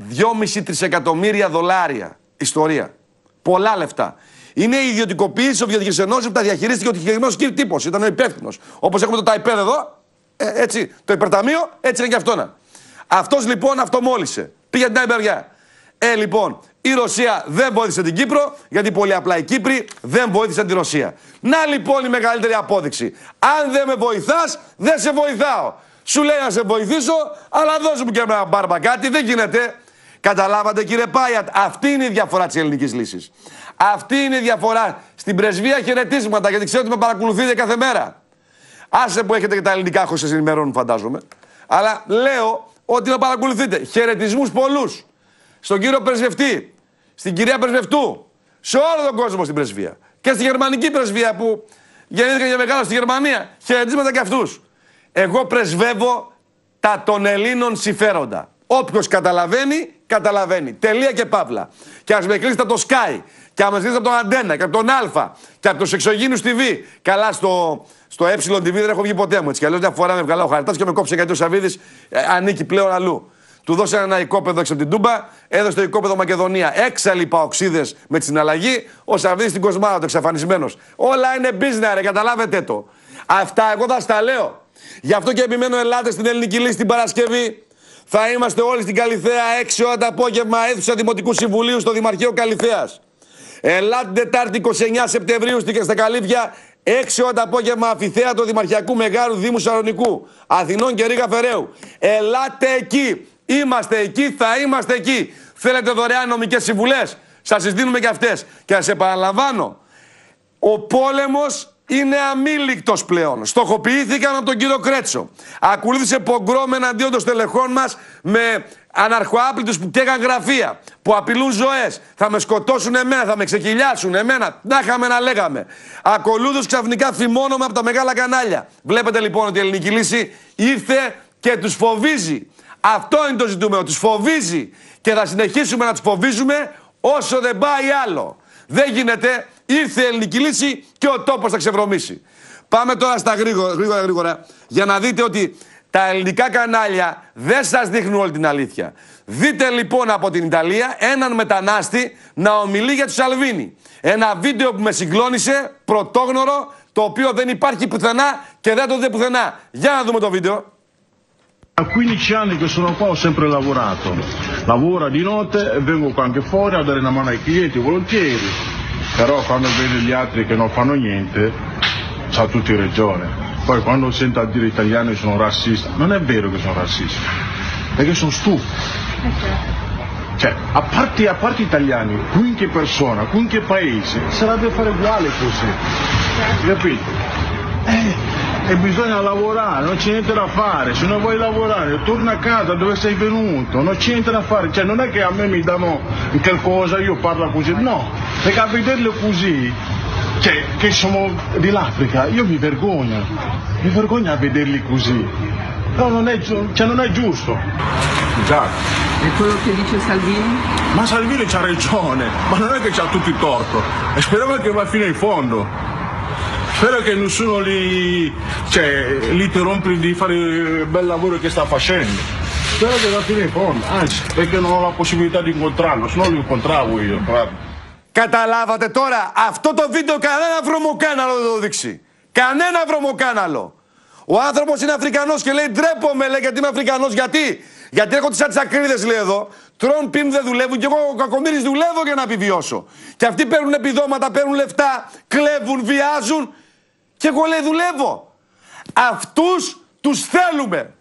2,5 τρισεκατομμύρια δολάρια. Ιστορία. Πολλά λεφτά. Είναι η ιδιωτικοποίηση Σοβιετική Ενώση που τα διαχειρίστηκε ο τυχερό τύπο. Ήταν ο υπεύθυνος. Όπως έχουμε το ΤΑΙΠΕΔ εδώ, ε, έτσι, το υπερταμείο, έτσι είναι και αυτό να. Λοιπόν, αυτό λοιπόν αυτομόλυσε. Πήγε την άλλη Ε, λοιπόν, η Ρωσία δεν βοήθησε την Κύπρο, γιατί πολύ απλά οι Κύπροι δεν βοήθησαν τη Ρωσία. Να λοιπόν η μεγαλύτερη απόδειξη. Αν δεν με βοηθάς, δεν σε βοηθάω. Σου λέει να σε βοηθήσω, αλλά δώσε μου και ένα μπάρμπα κάτι, δεν γίνεται. Καταλάβατε κύριε Πάιατ, αυτή είναι η διαφορά της ελληνικής λύσης. Αυτή είναι η διαφορά. Στην πρεσβεία χαιρετίσματα, γιατί ξέρω ότι με παρακολουθείτε κάθε μέρα. Άσε που έχετε και τα ελληνικά σας ενημερώνουν, φαντάζομαι. Αλλά λέω ότι με παρακολουθείτε. Χαιρετισμούς πολλούς. Στον κύριο πρεσβευτή, στην κυρία πρεσβευτού, σε όλο τον κόσμο στην πρεσβεία. Και στη γερμανική πρεσβεία που γεννήθηκα για μεγάλο στη Γερμανία. Χαιρετίσματα και αυτούς. Εγώ πρεσβεύω τα των Ελλήνων συμφέροντα. Όποιος καταλαβαίνει, καταλαβαίνει. Τελεία και παύλα. Και ας με κλείσετε το Sky. Και άμα από τον Αντένα και από τον Α και από τους Εξωγήνους TV. Καλά στο, στο Ε TV δεν έχω βγει ποτέ μου. Έτσι κι αλλιώς μια φορά με βγαλά ο Χαρτά και με κόψε γιατί ο Σαββίδης ε, ανήκει πλέον αλλού. Του δώσε ένα οικόπεδο έξω από την Τούμπα, έδωσε το οικόπεδο Μακεδονία. Έξαλλοι παοξίδες με τη συναλλαγή, ο Σαββίδης στην Κοσμάρα, το εξαφανισμένος. Όλα είναι business, ρε, καταλάβετε το. Αυτά εγώ θα στα λέω. Γι' αυτό και επιμένω ελάτε στην ελληνική λύση την Παρασκευή. Θα είμαστε όλοι στην Καλιθέα 6 ώρα το απόγευμα, αίθουσα Δημοτικού Συμβουλίου στο Δημαρχείο Καλιθέας. Ελάτε Τετάρτη 29 Σεπτεμβρίου στην στα 6 ώρα το απόγευμα αφιθέατο Δημαρχιακού Μεγάλου Δήμου Σαρονικού, Αθηνών και Ρίγα Φεραίου. Ελάτε εκεί, είμαστε εκεί, θα είμαστε εκεί. Θέλετε δωρεάν νομικές συμβουλές, σας τις δίνουμε και αυτές. Και σας επαναλαμβάνω ο πόλεμος είναι αμήλικτος πλέον. Στοχοποιήθηκαν από τον κύριο Κρέτσο. Ακολούθησε πογκρόμ εναντίον των στελεχών μας με αναρχοάπλητους που καίγαν γραφεία, που απειλούν ζωές. Θα με σκοτώσουν εμένα, θα με ξεκυλιάσουν εμένα. Να είχαμε να λέγαμε. Ακολούθως ξαφνικά θυμώνομαι από τα μεγάλα κανάλια. Βλέπετε λοιπόν ότι η ελληνική λύση ήρθε και τους φοβίζει. Αυτό είναι το ζητούμενο. Τους φοβίζει. Και θα συνεχίσουμε να τους φοβίζουμε όσο δεν πάει άλλο. Δεν γίνεται Ήρθε η ελληνική λύση και ο τόπος θα ξεβρωμίσει. Πάμε τώρα στα γρήγορα, γρήγορα, γρήγορα για να δείτε ότι τα ελληνικά κανάλια δεν σας δείχνουν όλη την αλήθεια. Δείτε λοιπόν από την Ιταλία έναν μετανάστη να ομιλεί για τους Σαλβίνη. Ένα βίντεο που με συγκλώνησε, πρωτόγνωρο, το οποίο δεν υπάρχει πουθενά και δεν το δείτε πουθενά. Για να δούμε το βίντεο. Da 15 anni che sono qua ho sempre lavorato, lavoro di notte, vengo qua anche fuori a dare una mano ai clienti volentieri, però quando vedo gli altri che non fanno niente, c'ha tutti ragione. Poi quando sento a dire italiani sono razzista, non è vero che sono razzista, che sono stufo. Cioè, a parte, a parte italiani, qualche persona, qualche paese, sarà da fare uguale così. Capito? Eh, e bisogna lavorare, non c'è niente da fare, se non vuoi lavorare torna a casa dove sei venuto, non c'è niente da fare, cioè non è che a me mi danno qualcosa, io parlo così, no, perché a vederle così, cioè, che sono dell'Africa, io mi vergogno, mi vergogno a vederli così, no, non è, cioè, non è giusto. Esatto. È quello che dice Salvini? Ma Salvini c'ha ragione, ma non è che c'ha tutto il torto, e speriamo che va fino in fondo. Spero che nessuno li, cioè, li interrompi di fare il bel lavoro che sta facendo. Spero che la fine in fondo, anzi, perché non ho la possibilità di incontrarlo, se no li incontravo io, guarda. Καταλάβατε τώρα, αυτό το βίντεο κανένα βρωμοκάναλο δεν το δείξει. Κανένα βρωμοκάναλο. Ο άνθρωπο είναι Αφρικανό και λέει: Ντρέπομαι, λέει, γιατί είμαι Αφρικανό. Γιατί? Γιατί έχω τι ακρίδε, λέει εδώ. Τρών πιμ δεν δουλεύουν και εγώ ο κακομοίρη δουλεύω για να επιβιώσω. Και αυτοί παίρνουν επιδόματα, παίρνουν λεφτά, κλέβουν, βιάζουν και εγώ λέει δουλεύω. Αυτούς τους θέλουμε.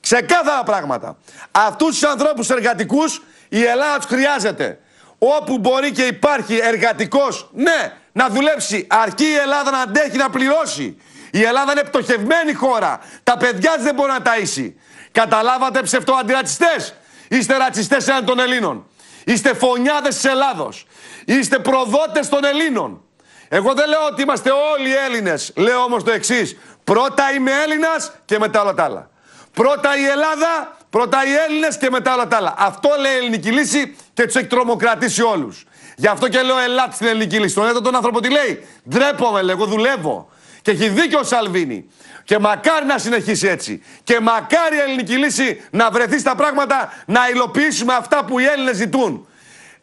Ξεκάθαρα πράγματα. Αυτούς τους ανθρώπους εργατικούς η Ελλάδα τους χρειάζεται. Όπου μπορεί και υπάρχει εργατικός, ναι, να δουλέψει. Αρκεί η Ελλάδα να αντέχει να πληρώσει. Η Ελλάδα είναι πτωχευμένη χώρα. Τα παιδιά δεν μπορεί να ταΐσει. Καταλάβατε ψευτοαντιρατσιστές. Είστε ρατσιστές έναν των Ελλήνων. Είστε φωνιάδες της Ελλάδος. Είστε προδότες των Ελλήνων. Εγώ δεν λέω ότι είμαστε όλοι Έλληνες. Λέω όμως το εξής. Πρώτα είμαι Έλληνας και μετά όλα τα άλλα. Πρώτα η Ελλάδα, πρώτα οι Έλληνες και μετά όλα τα άλλα. Αυτό λέει η ελληνική λύση και τους έχει τρομοκρατήσει όλους. Γι' αυτό και λέω Ελλάδα στην ελληνική λύση. Τον έδωσε τον άνθρωπο τι λέει. Ντρέπομαι, εγώ δουλεύω. Και έχει δίκιο ο Σαλβίνη. Και μακάρι να συνεχίσει έτσι. Και μακάρι η ελληνική λύση να βρεθεί στα πράγματα να υλοποιήσουμε αυτά που οι Έλληνες ζητούν.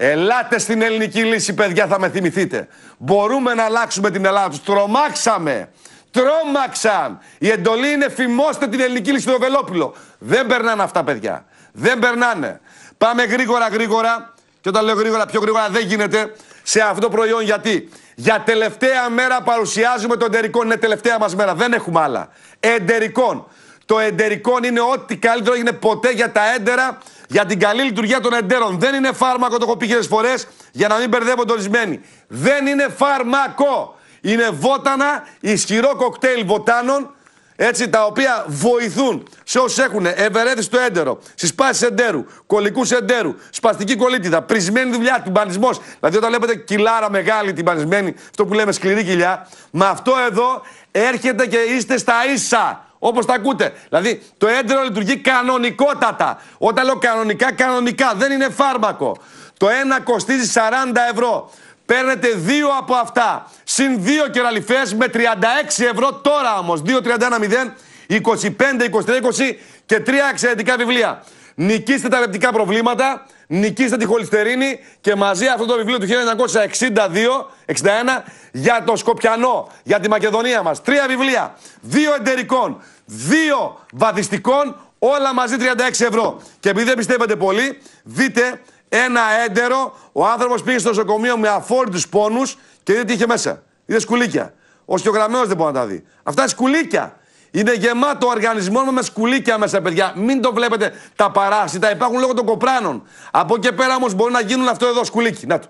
Ελάτε στην ελληνική λύση, παιδιά, θα με θυμηθείτε. Μπορούμε να αλλάξουμε την Ελλάδα. τους. τρομάξαμε. Τρόμαξαν. Η εντολή είναι φημώστε την ελληνική λύση στο Βελόπουλο. Δεν περνάνε αυτά, παιδιά. Δεν περνάνε. Πάμε γρήγορα, γρήγορα. Και όταν λέω γρήγορα, πιο γρήγορα δεν γίνεται σε αυτό το προϊόν. Γιατί για τελευταία μέρα παρουσιάζουμε το εντερικό. Είναι τελευταία μας μέρα. Δεν έχουμε άλλα. Εντερικών. Το εντερικό είναι ό,τι καλύτερο έγινε ποτέ για τα έντερα για την καλή λειτουργία των εντέρων. Δεν είναι φάρμακο, το έχω πει χιλιάδε φορές, για να μην μπερδεύονται ορισμένοι. Δεν είναι φάρμακο. Είναι βότανα, ισχυρό κοκτέιλ βοτάνων, έτσι, τα οποία βοηθούν σε όσους έχουν ευερέθη στο έντερο, συσπάσει εντέρου, κολλικού εντέρου, σπαστική κολλήτιδα, πρισμένη δουλειά, τυμπανισμός. Δηλαδή, όταν βλέπετε κιλάρα μεγάλη τυμπανισμένη, αυτό που λέμε σκληρή κοιλιά, με αυτό εδώ έρχεται και είστε στα ίσα. Όπως τα ακούτε. Δηλαδή το έντερο λειτουργεί κανονικότατα. Όταν λέω κανονικά, κανονικά. Δεν είναι φάρμακο. Το ένα κοστίζει 40 ευρώ. Παίρνετε δύο από αυτά. Συν δύο κεραλιφές με 36 ευρώ τώρα όμως. 2, 25, 23, 20 και τρία εξαιρετικά βιβλία. Νικήστε τα λεπτικά προβλήματα, νικήστε τη χολυστερίνη και μαζί αυτό το βιβλίο του 1962-61 για το Σκοπιανό, για τη Μακεδονία μας. Τρία βιβλία, δύο εταιρικών, δύο βαδιστικών, όλα μαζί 36 ευρώ. Και επειδή δεν πιστεύετε πολύ, δείτε ένα έντερο, ο άνθρωπος πήγε στο νοσοκομείο με αφόρητους πόνους και δείτε τι είχε μέσα. Είδε σκουλίκια. Ο δεν μπορεί να τα δει. Αυτά σκουλίκια. Είναι γεμάτο ο οργανισμό με σκουλίκια μέσα, παιδιά. Μην το βλέπετε. Τα παράσιτα υπάρχουν λόγω των κοπράνων. Από εκεί πέρα όμως μπορεί να γίνουν αυτό εδώ σκουλίκι. Να το.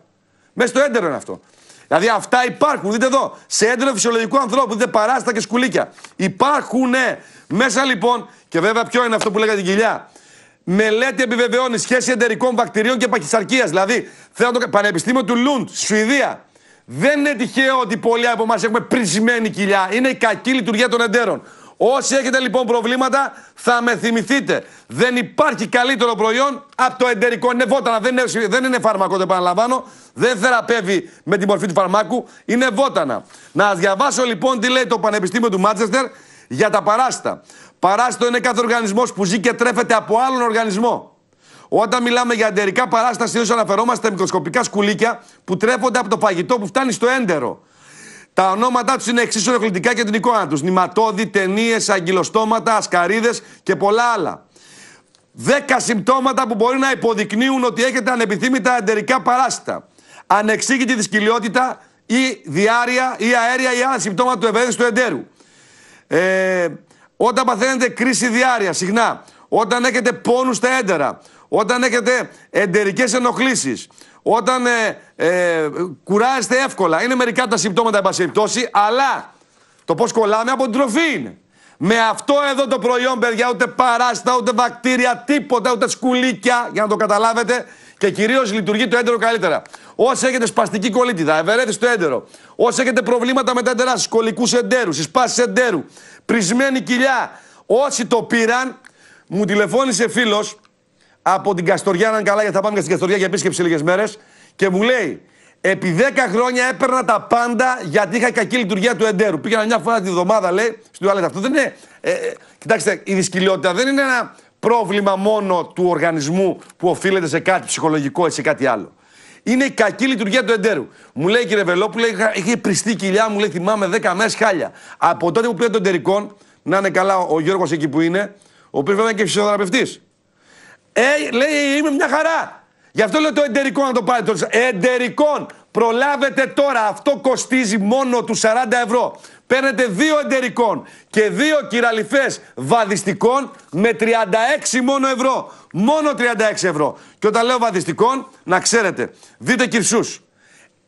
Μέσα στο έντερο είναι αυτό. Δηλαδή αυτά υπάρχουν. Δείτε εδώ. Σε έντερο φυσιολογικού ανθρώπου. Δείτε παράσιτα και σκουλίκια. Υπάρχουν μέσα λοιπόν. Και βέβαια ποιο είναι αυτό που λέγατε την κοιλιά. Μελέτη επιβεβαιώνει σχέση εντερικών βακτηρίων και παχυσαρκίας. Δηλαδή, θέλω το Πανεπιστήμιο του Λούντ, Σουηδία. Δεν είναι τυχαίο ότι πολλοί από εμάς έχουμε πρισμένη κοιλιά. Είναι η κακή λειτουργία των εντέρων. Όσοι έχετε λοιπόν προβλήματα, θα με θυμηθείτε. Δεν υπάρχει καλύτερο προϊόν από το εντερικό. Είναι βότανα, δεν είναι, δεν είναι φάρμακο, το επαναλαμβάνω. Δεν θεραπεύει με τη μορφή του φαρμάκου. Είναι βότανα. Να διαβάσω λοιπόν τι λέει το Πανεπιστήμιο του Μάτσεστερ για τα παράστα. Παράστο είναι κάθε οργανισμός που ζει και τρέφεται από άλλον οργανισμό. Όταν μιλάμε για εντερικά παράστα, συνήθω αναφερόμαστε μικροσκοπικά σκουλίκια που τρέφονται από το φαγητό που φτάνει στο έντερο. Τα ονόματά τους είναι εξίσου ενοχλητικά και την εικόνα του. Νηματόδη, ταινίες, αγκυλοστόματα, ασκαρίδες και πολλά άλλα. Δέκα συμπτώματα που μπορεί να υποδεικνύουν ότι έχετε ανεπιθύμητα εντερικά παράσιτα. Ανεξήγητη δυσκυλότητα ή διάρρεια ή αέρια ή άλλα συμπτώματα του ευαίσθητου του εντέρου. Ε, όταν παθαίνετε κρίση διάρρεια συχνά, όταν έχετε πόνους στα έντερα, όταν έχετε εντερικές ενοχλήσεις, όταν ε, ε, κουράζεστε εύκολα. Είναι μερικά τα συμπτώματα, εν πάση περιπτώσει, αλλά το πώς κολλάμε από την τροφή είναι. Με αυτό εδώ το προϊόν, παιδιά, ούτε παράστα, ούτε βακτήρια, τίποτα, ούτε σκουλίκια, για να το καταλάβετε. Και κυρίως λειτουργεί το έντερο καλύτερα. Όσοι έχετε σπαστική κολλήτιδα, ευερέθη στο έντερο. Όσοι έχετε προβλήματα με τα έντερά σας, εντέρου, συσπάσει εντέρου, πρισμένη κοιλιά. Όσοι το πήραν, μου τηλεφώνησε φίλος από την Καστοριά, είναι καλά, γιατί θα πάμε και στην Καστοριά για επίσκεψη λίγες μέρες. Και μου λέει, επί 10 χρόνια έπαιρνα τα πάντα γιατί είχα κακή λειτουργία του εντέρου. Πήγαινα μια φορά τη βδομάδα, λέει, στην τουαλέτα. Αυτό δεν είναι. Ε, ε, κοιτάξτε, η δυσκολιότητα δεν είναι ένα πρόβλημα μόνο του οργανισμού που οφείλεται σε κάτι ψυχολογικό ή σε κάτι άλλο. Είναι η κακή λειτουργία του εντέρου. Μου λέει κύριε Βελόπουλε, είχε πριστεί κοιλιά, μου λέει θυμάμαι 10 μέρες χάλια. Από τότε που πήρε των εταιρικων να είναι καλά ο Γιώργος εκεί που είναι, ο οποίος βέβαια και φυσιοθεραπευτής. Ε, λέει, είμαι μια χαρά. Γι' αυτό λέω το εντερικό να το πάρετε. Εντερικό, Προλάβετε τώρα. Αυτό κοστίζει μόνο του 40 ευρώ. Παίρνετε δύο εντερικών και δύο κυραλιφές βαδιστικών με 36 μόνο ευρώ. Μόνο 36 ευρώ. Και όταν λέω βαδιστικών, να ξέρετε, δείτε κυρσούς.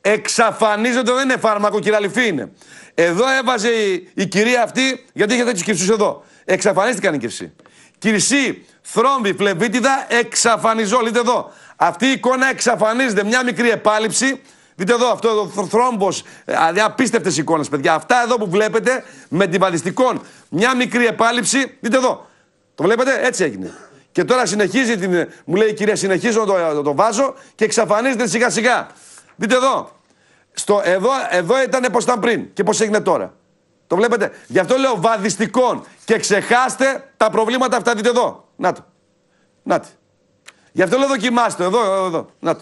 Εξαφανίζονται, δεν είναι φάρμακο, κυραλιφή είναι. Εδώ έβαζε η, κυρία αυτή, γιατί είχε τέτοιου κυρσούς εδώ. Εξαφανίστηκαν οι κυρσοί. Κυρσί θρόμβη, φλεβίτιδα, εξαφανιζόλ. Δείτε εδώ. Αυτή η εικόνα εξαφανίζεται. Μια μικρή επάλυψη. Δείτε εδώ, αυτό ο θρόμπο. Ε, Απίστευτες εικόνες, παιδιά. Αυτά εδώ που βλέπετε με την βαδιστικόν, Μια μικρή επάλυψη. Δείτε εδώ. Το βλέπετε, έτσι έγινε. Και τώρα συνεχίζει, την, μου λέει η κυρία, συνεχίζω το, το, το βάζω και εξαφανίζεται σιγά σιγά. Δείτε εδώ. Στο, εδώ, εδώ ήταν πώ ήταν πριν και πώ έγινε τώρα. Το βλέπετε. Γι' αυτό λέω βαδιστικών. Και ξεχάστε τα προβλήματα αυτά. Δείτε εδώ. Να το. Να το. Γι' αυτό λέω δοκιμάστε. Εδώ, εδώ, εδώ. Να το.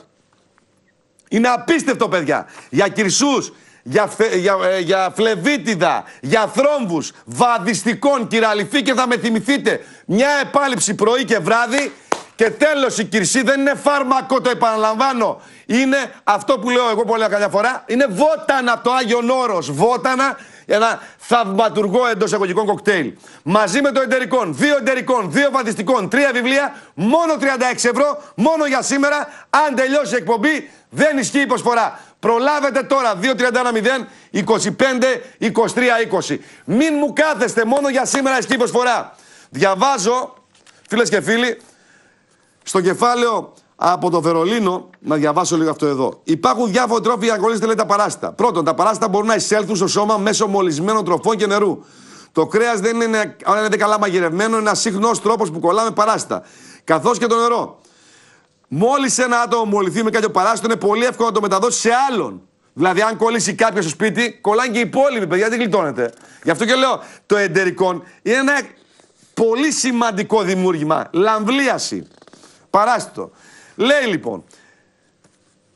Είναι απίστευτο, παιδιά. Για κυρσούς, για, για, ε, για φλεβίτιδα, για θρόμβους, βαδιστικών, κυραλυφή και θα με θυμηθείτε. Μια επάλυψη πρωί και βράδυ και τέλος η κυρσή δεν είναι φάρμακο, το επαναλαμβάνω. Είναι αυτό που λέω εγώ πολύ καλιά φορά. Είναι βότανα το Άγιον Όρος. Βότανα ένα θαυματουργό εντός εγωγικών κοκτέιλ. Μαζί με το εταιρικό, δύο εταιρικών, δύο βαθιστικών, τρία βιβλία, μόνο 36 ευρώ, μόνο για σήμερα. Αν τελειώσει η εκπομπή, δεν ισχυει προσφορά. υποσφορά. Προλάβετε τώρα 2-31-0-25-23-20. Μην μου κάθεστε μόνο για σήμερα ισχύει προσφορά. Διαβάζω, φίλες και φίλοι, στο κεφάλαιο από το Βερολίνο, να διαβάσω λίγο αυτό εδώ. Υπάρχουν διάφοροι τρόποι για να κολλήσετε, τα παράστα. Πρώτον, τα παράστα μπορούν να εισέλθουν στο σώμα μέσω μολυσμένων τροφών και νερού. Το κρέας δεν είναι, αν είναι καλά μαγειρευμένο, είναι ένας συχνός τρόπος που κολλάμε παράστα. Καθώς και το νερό. Μόλις ένα άτομο μολυθεί με κάποιο παράστο, είναι πολύ εύκολο να το μεταδώσει σε άλλον. Δηλαδή, αν κολλήσει κάποιος στο σπίτι, κολλάνε και οι υπόλοιποι, παιδιά, δεν γλιτώνεται. Γι' αυτό και λέω, το εντερικό είναι ένα πολύ σημαντικό δημιούργημα. Λαμβλίαση. Παράστο. Λέει λοιπόν,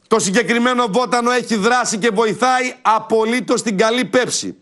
το συγκεκριμένο βότανο έχει δράσει και βοηθάει απολύτως την καλή πέψη.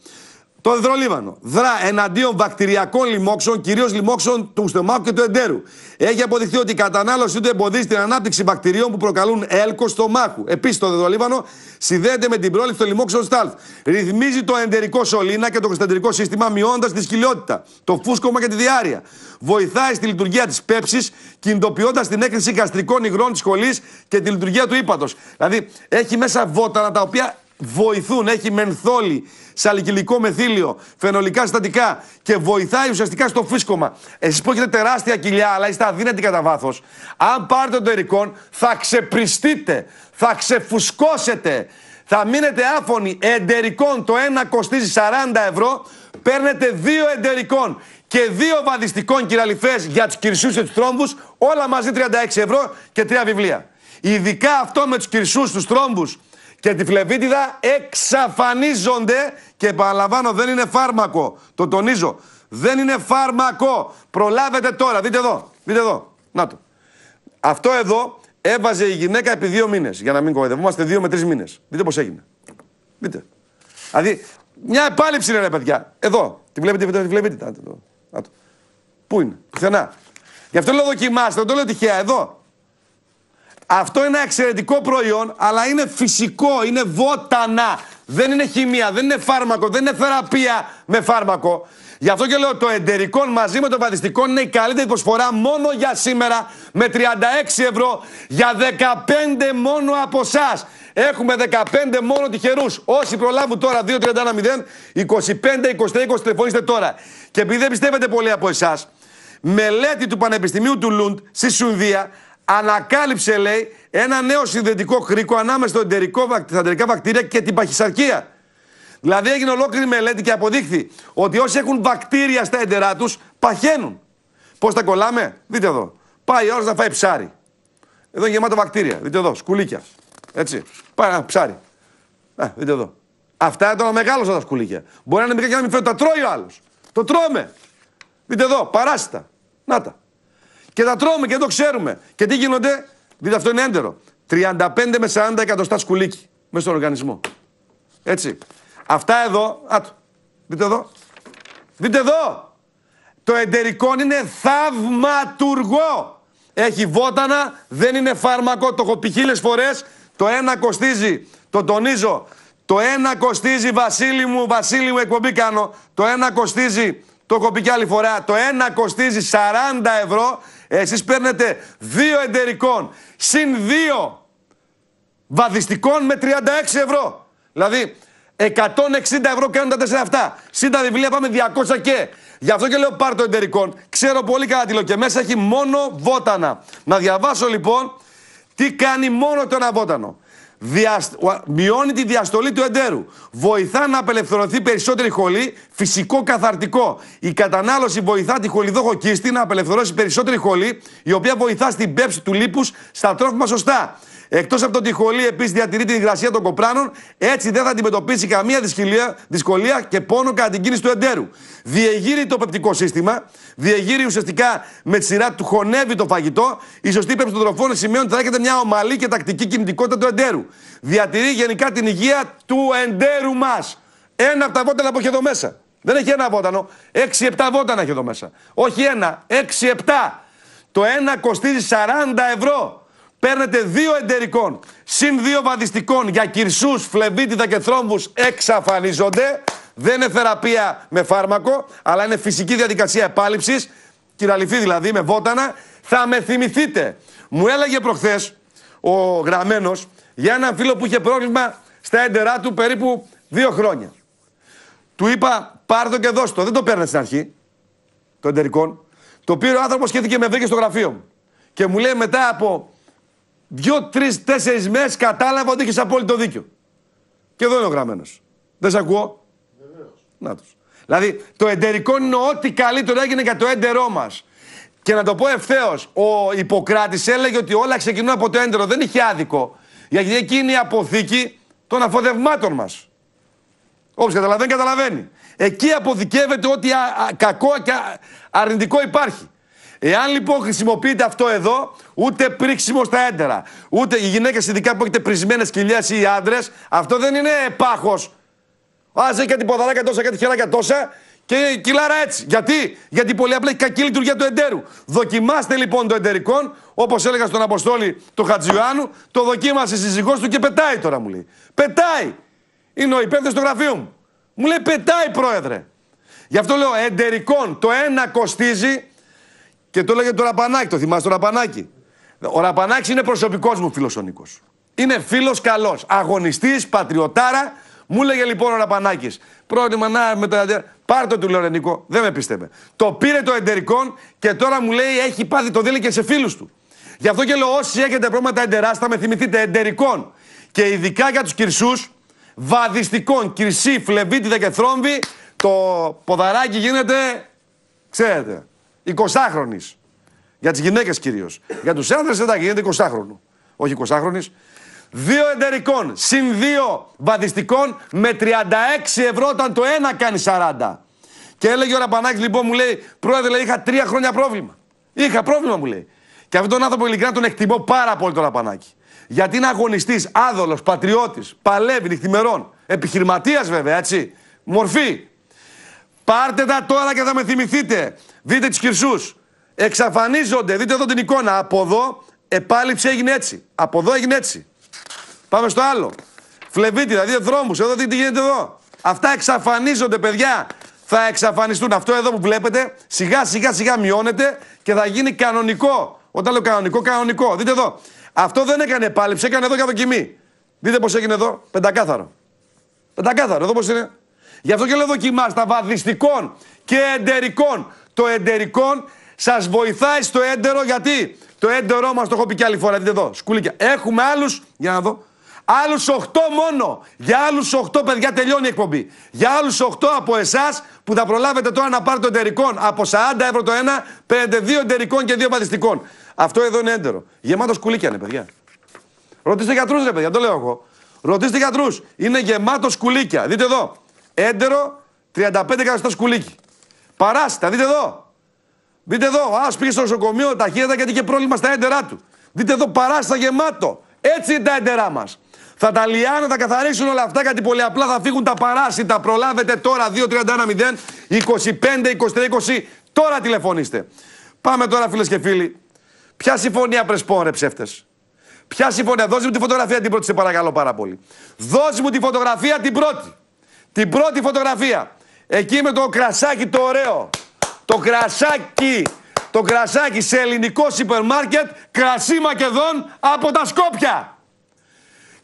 Το Δρολίβανο δρά εναντίον βακτηριακών λοιμόξεων, κυρίως λοιμόξεων του στομάχου και του εντέρου. Έχει αποδειχθεί ότι η κατανάλωση του εμποδίζει την ανάπτυξη βακτηρίων που προκαλούν έλκο στομάχου. Επίσης, το Δρολίβανο συνδέεται με την πρόληψη των λοιμόξεων στάλθ. Ρυθμίζει το εντερικό σωλήνα και το κοσταντρικό σύστημα, μειώνοντα τη σκυλιότητα, το φούσκωμα και τη διάρκεια. Βοηθάει στη λειτουργία της πέψης, κινητοποιώντας την έκρηση γαστρικών υγρών της σχολής και τη λειτουργία του ύπατος. Δηλαδή, έχει μέσα βότανα τα οποία βοηθούν. Έχει μενθόλη, σαλικυλικό μεθύλιο, φαινολικά συστατικά και βοηθάει ουσιαστικά στο φύσκωμα. Εσείς που έχετε τεράστια κοιλιά, αλλά είστε αδύνατοι κατά βάθος, αν πάρετε το ερικόν, θα ξεπριστείτε, θα ξεφουσκώσετε. Θα μείνετε άφωνοι εντερικών. Το ένα κοστίζει 40 ευρώ. Παίρνετε δύο εντερικών και δύο βαδιστικών κυραλιφέ για τους κυρισσούς και τους τρόμπους. Όλα μαζί 36 ευρώ και τρία βιβλία. Ειδικά αυτό με τους κυρισσούς του και τη φλεβίτιδα εξαφανίζονται και επαναλαμβάνω δεν είναι φάρμακο. Το τονίζω. Δεν είναι φάρμακο. Προλάβετε τώρα. Δείτε εδώ. Δείτε εδώ. Να το. Αυτό εδώ έβαζε η γυναίκα επί δύο μήνες. Για να μην κοροϊδευόμαστε, δύο με τρεις μήνες. Δείτε πώς έγινε. Δείτε. Δηλαδή, μια επάλυψη είναι ρε παιδιά. Εδώ. Τη βλέπετε, τη βλέπετε. Πού είναι. Πουθενά. Γι' αυτό λέω δοκιμάστε, δεν το λέω τυχαία. Εδώ. Αυτό είναι ένα εξαιρετικό προϊόν, αλλά είναι φυσικό, είναι βότανα. Δεν είναι χημεία, δεν είναι φάρμακο, δεν είναι θεραπεία με φάρμακο. Γι' αυτό και λέω το εταιρικό μαζί με το βαδιστικό είναι η καλύτερη προσφορά μόνο για σήμερα με 36 ευρώ για 15 μόνο από εσάς. Έχουμε 15 μόνο τυχερούς. Όσοι προλάβουν τώρα 2-31-0, 25-23-20 τηλεφωνήστε τώρα. Και επειδή δεν πιστεύετε πολύ από εσάς, μελέτη του Πανεπιστημίου του Λουντ στη Σουηδία ανακάλυψε, λέει, ένα νέο συνδετικό κρίκο ανάμεσα στο εντερικό, στα εντερικά βακτήρια και την παχυσαρκία. Δηλαδή έγινε ολόκληρη μελέτη και αποδείχθη ότι όσοι έχουν βακτήρια στα έντερά τους παχαίνουν. Πώς τα κολλάμε, δείτε εδώ. Πάει η ώρα να φάει ψάρι. Εδώ είναι γεμάτο βακτήρια. Δείτε εδώ, σκουλίκια. Έτσι. Πάει ένα ψάρι. Α, δείτε εδώ. Αυτά ήταν μεγάλο τα σκουλίκια. Μπορεί να είναι μικρά και να μην φέρουν. Τα τρώει ο άλλος. Το τρώμε. Δείτε εδώ, παράστα. Να τα. Και τα τρώμε και το ξέρουμε. Και τι γίνονται, δείτε αυτό είναι έντερο. 35 με 40 εκατοστά σκουλίκι μέσα στον οργανισμό. Έτσι. Αυτά εδώ, άτο, δείτε εδώ. Δείτε εδώ. Το εντερικό είναι θαυματουργό. Έχει βότανα, δεν είναι φάρμακο, το έχω πει χίλιες φορές. Το ένα κοστίζει, το τονίζω, το ένα κοστίζει Βασίλη μου, Βασίλη μου εκπομπή κάνω. Το ένα κοστίζει, το έχω πει κι άλλη φορά, το ένα κοστίζει 40 ευρώ εσείς παίρνετε δύο εντερικών συν δύο βαδιστικών με 36 ευρώ. Δηλαδή 160 ευρώ κάνουν τα τέσσερα αυτά. Συν βιβλία πάμε 200 και. Γι' αυτό και λέω πάρ το εντερικών. Ξέρω πολύ καλά τι λέω και μέσα έχει μόνο βότανα. Να διαβάσω λοιπόν τι κάνει μόνο το ένα βότανο μειώνει τη διαστολή του εντέρου. Βοηθά να απελευθερωθεί περισσότερη χολή, φυσικό καθαρτικό. Η κατανάλωση βοηθά τη χολιδόχο κίστη να απελευθερώσει περισσότερη χολή, η οποία βοηθά στην πέψη του λίπους στα τρόφιμα σωστά. Εκτός από η Χολή επίσης διατηρεί την υγρασία των κοπράνων, έτσι δεν θα αντιμετωπίσει καμία δυσκολία, δυσκολία και πόνο κατά την κίνηση του εντέρου. Διεγείρει το πεπτικό σύστημα, διεγείρει ουσιαστικά με τη σειρά του χωνεύει το φαγητό. Η σωστή ύπεψη των τροφών σημαίνει ότι θα έχετε μια ομαλή και τακτική κινητικότητα του εντέρου. Διατηρεί γενικά την υγεία του εντέρου μας. Ένα από τα βότανα που έχει εδώ μέσα. Δεν έχει ένα Έξι Έξι-επτά βότανα έχει εδώ μέσα. Όχι ένα. Έξι-επτά. Το ένα κοστίζει 40 ευρώ παίρνετε δύο εντερικών συν δύο βαδιστικών για κυρσούς, φλεβίτιδα και θρόμβους εξαφανίζονται. Δεν είναι θεραπεία με φάρμακο, αλλά είναι φυσική διαδικασία επάλυψης, κυραλυφή δηλαδή με βότανα. Θα με θυμηθείτε. Μου έλεγε προχθές ο γραμμένος για έναν φίλο που είχε πρόβλημα στα έντερά του περίπου δύο χρόνια. Του είπα, πάρ και δώσ' το. Δεν το παίρνε στην αρχή Το εντερικό, Το πήρε ο άνθρωπος, σχέθηκε με βρήκε στο γραφείο μου. Και μου λέει μετά από Δυο, τρεις, τέσσερις μέρες κατάλαβα ότι έχεις απόλυτο δίκιο. Και εδώ είναι ο γραμμένος. Δεν σε ακούω. Να τους. Δηλαδή, το εταιρικό είναι ό,τι καλύτερο έγινε για το έντερό μας. Και να το πω ευθέως, ο Ιπποκράτης έλεγε ότι όλα ξεκινούν από το έντερο. Δεν είχε άδικο. Γιατί εκεί είναι η αποθήκη των αφοδευμάτων μας. Όπως, καταλαβαίνει, καταλαβαίνει. Εκεί αποθηκεύεται ό,τι κακό και αρνητικό υπάρχει. Εάν λοιπόν χρησιμοποιείτε αυτό εδώ, ούτε πρίξιμο στα έντερα, ούτε οι γυναίκες ειδικά που έχετε πρισμένες κοιλιές ή οι άντρες, αυτό δεν είναι πάχος. Α, έχει κάτι ποδαράκια τόσα, κάτι χεράκια τόσα και κυλάρα έτσι. Γιατί, Γιατί πολύ απλά έχει κακή λειτουργία του εντέρου. Δοκιμάστε λοιπόν το εντερικό, όπως έλεγα στον Αποστόλη του Χατζιουάνου, το δοκίμασε η οι αντρε αυτο δεν ειναι παχο α κατι ποδαρακια τοσα κατι χερακια τοσα και κυλαρα ετσι γιατι γιατι πολυ απλα εχει κακη λειτουργια του εντερου δοκιμαστε λοιπον το εντερικο οπω ελεγα στον αποστολη του χατζιουανου το δοκιμασε η συζυγο του και πετάει τώρα μου λέει. Πετάει! Είναι ο υπεύθυνος του γραφείου μου. Μου λέει πετάει πρόεδρε. Γι' αυτό λέω εντερικών το ένα κοστίζει και το έλεγε το Ραπανάκη, το θυμάσαι το Ραπανάκι. Ο Ραπανάκι είναι προσωπικός μου φιλοσονικός. Είναι φίλος καλός. Αγωνιστής, πατριωτάρα. Μου έλεγε λοιπόν ο Ραπανάκης, πρώτη να με το Πάρε το του λέω Νικό, δεν με πίστευε. Το πήρε το εντερικό και τώρα μου λέει έχει πάθει το δίλη και σε φίλους του. Γι' αυτό και λέω: Όσοι έχετε πρόβληματα τα με θυμηθείτε εντερικών. Και ειδικά για τους κυρσούς, βαδιστικών, κυρσή, φλεβίτιδα και θρόμβη, το ποδαράκι γίνεται. Ξέρετε. 20χρονη. Για τις γυναίκες κυρίως. Για τους άντρε δεν τα γίνεται 20χρονο. Όχι 20χρονη. Δύο εταιρικών, συν δύο βαδιστικών με 36 ευρώ όταν το ένα κάνει 40. Και έλεγε ο Ραμπανάκη λοιπόν μου λέει: Πρόεδρε, είχα τρία χρόνια πρόβλημα. Είχα πρόβλημα μου λέει. Και αυτόν τον άνθρωπο ειλικρινά τον εκτιμώ πάρα πολύ τον Ραμπανάκη. Γιατί είναι αγωνιστής, άδολος, πατριώτης, παλεύει νυχτημερών, Επιχειρηματίας βέβαια, έτσι. Μορφή. Πάρτε τα τώρα και θα με θυμηθείτε. Δείτε τις χρυσού. Εξαφανίζονται. Δείτε εδώ την εικόνα. Από εδώ επάλυψη έγινε έτσι. Από εδώ έγινε έτσι. Πάμε στο άλλο. Φλεβίτη, δηλαδή δρόμους. Εδώ τι γίνεται εδώ. Αυτά εξαφανίζονται, παιδιά. Θα εξαφανιστούν. Αυτό εδώ που βλέπετε σιγά σιγά σιγά μειώνεται και θα γίνει κανονικό. Όταν λέω κανονικό, κανονικό. Δείτε εδώ. Αυτό δεν έκανε επάλυψη, έκανε εδώ για δοκιμή, Δείτε πώς έγινε εδώ. Πεντακάθαρο. Πεντακάθαρο, εδώ πώς είναι. Γι' αυτό και λέω δοκιμάστα βαδιστικών και εντερικών το εντερικό σας βοηθάει στο έντερο γιατί το έντερό μας το έχω πει και άλλη φορά, δείτε εδώ, σκουλίκια. Έχουμε άλλους για να δω, Άλλους 8 μόνο. Για άλλους 8 παιδιά τελειώνει η εκπομπή. Για άλλους 8 από εσάς που θα προλάβετε τώρα να πάρετε εντερικό Από 40 ευρώ το ένα παίρνετε 2 εντερικών και δύο παθιστικών. Αυτό εδώ είναι έντερο. Γεμάτο σκουλίκια είναι παιδιά. Ρωτήστε γιατρούς, ρε παιδιά, το λέω εγώ. Ρωτήστε γιατρούς. Είναι γεμάτο σκουλίκια. Δείτε εδώ. Έντερο 35 εκατοστά σκουλίκι. Παράσιτα, δείτε εδώ. Δείτε εδώ. Α πήγε στο νοσοκομείο ταχύτατα γιατί είχε πρόβλημα στα έντερά του. Δείτε εδώ παράστα γεμάτο. Έτσι είναι τα έντερά μας. Θα τα λιάνε, θα καθαρίσουν όλα αυτά γιατί πολύ απλά θα φύγουν τα παράσιτα. Προλάβετε τώρα 2-31-0, 25-23-20. Τώρα τηλεφωνήστε. Πάμε τώρα φίλες και φίλοι. Ποια συμφωνία πρεσπών ρε Ποια συμφωνία. Δώσε μου τη φωτογραφία την πρώτη, σε παρακαλώ πάρα πολύ. Δώσε μου τη φωτογραφία την πρώτη. Την πρώτη φωτογραφία. Εκεί με το κρασάκι το ωραίο. Το κρασάκι. Το κρασάκι σε ελληνικό σούπερ μάρκετ. Κρασί Μακεδόν από τα Σκόπια.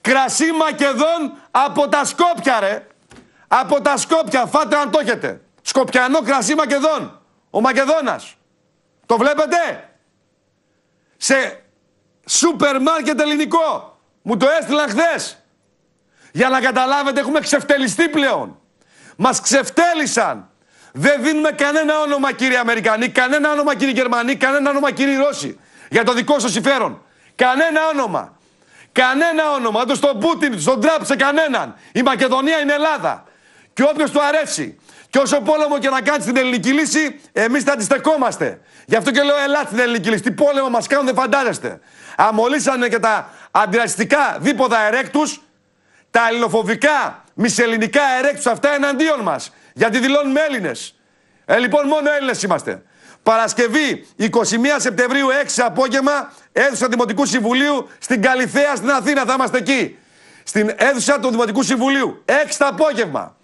Κρασί Μακεδόν από τα Σκόπια ρε. Από τα Σκόπια. Φάτε αν το έχετε. Σκοπιανό κρασί Μακεδόν. Ο Μακεδόνας. Το βλέπετε. Σε σούπερ μάρκετ ελληνικό. Μου το έστειλαν χθες. Για να καταλάβετε έχουμε ξεφτελιστεί πλέον. Μας ξεφτέλησαν. Δεν δίνουμε κανένα όνομα κύριε Αμερικανοί, κανένα όνομα κύριε Γερμανοί, κανένα όνομα κύριε Ρώσοι. Για το δικό σας συμφέρον. Κανένα όνομα. Κανένα όνομα. Ούτε στον Πούτιν, στον Τραμπ, σε κανέναν. Η Μακεδονία είναι Ελλάδα. Και όποιος του αρέσει. Και όσο πόλεμο και να κάνει την ελληνική λύση, εμείς θα αντιστεκόμαστε. Γι' αυτό και λέω Ελλάδα την ελληνική λύση. Τι πόλεμο μας κάνουν δεν φαντάζεστε. Αμολύσανε και τα αντιραστικά δίποδα ερέκτους τα ελληνοφοβικά, μισελληνικά ερέκτους αυτά εναντίον μας. Γιατί δηλώνουμε Έλληνες. Ε, λοιπόν, μόνο Έλληνες είμαστε. Παρασκευή 21 Σεπτεμβρίου 6 απόγευμα, αίθουσα Δημοτικού Συμβουλίου στην Καλιθέα στην Αθήνα. Θα είμαστε εκεί. Στην αίθουσα του Δημοτικού Συμβουλίου. 6 απόγευμα.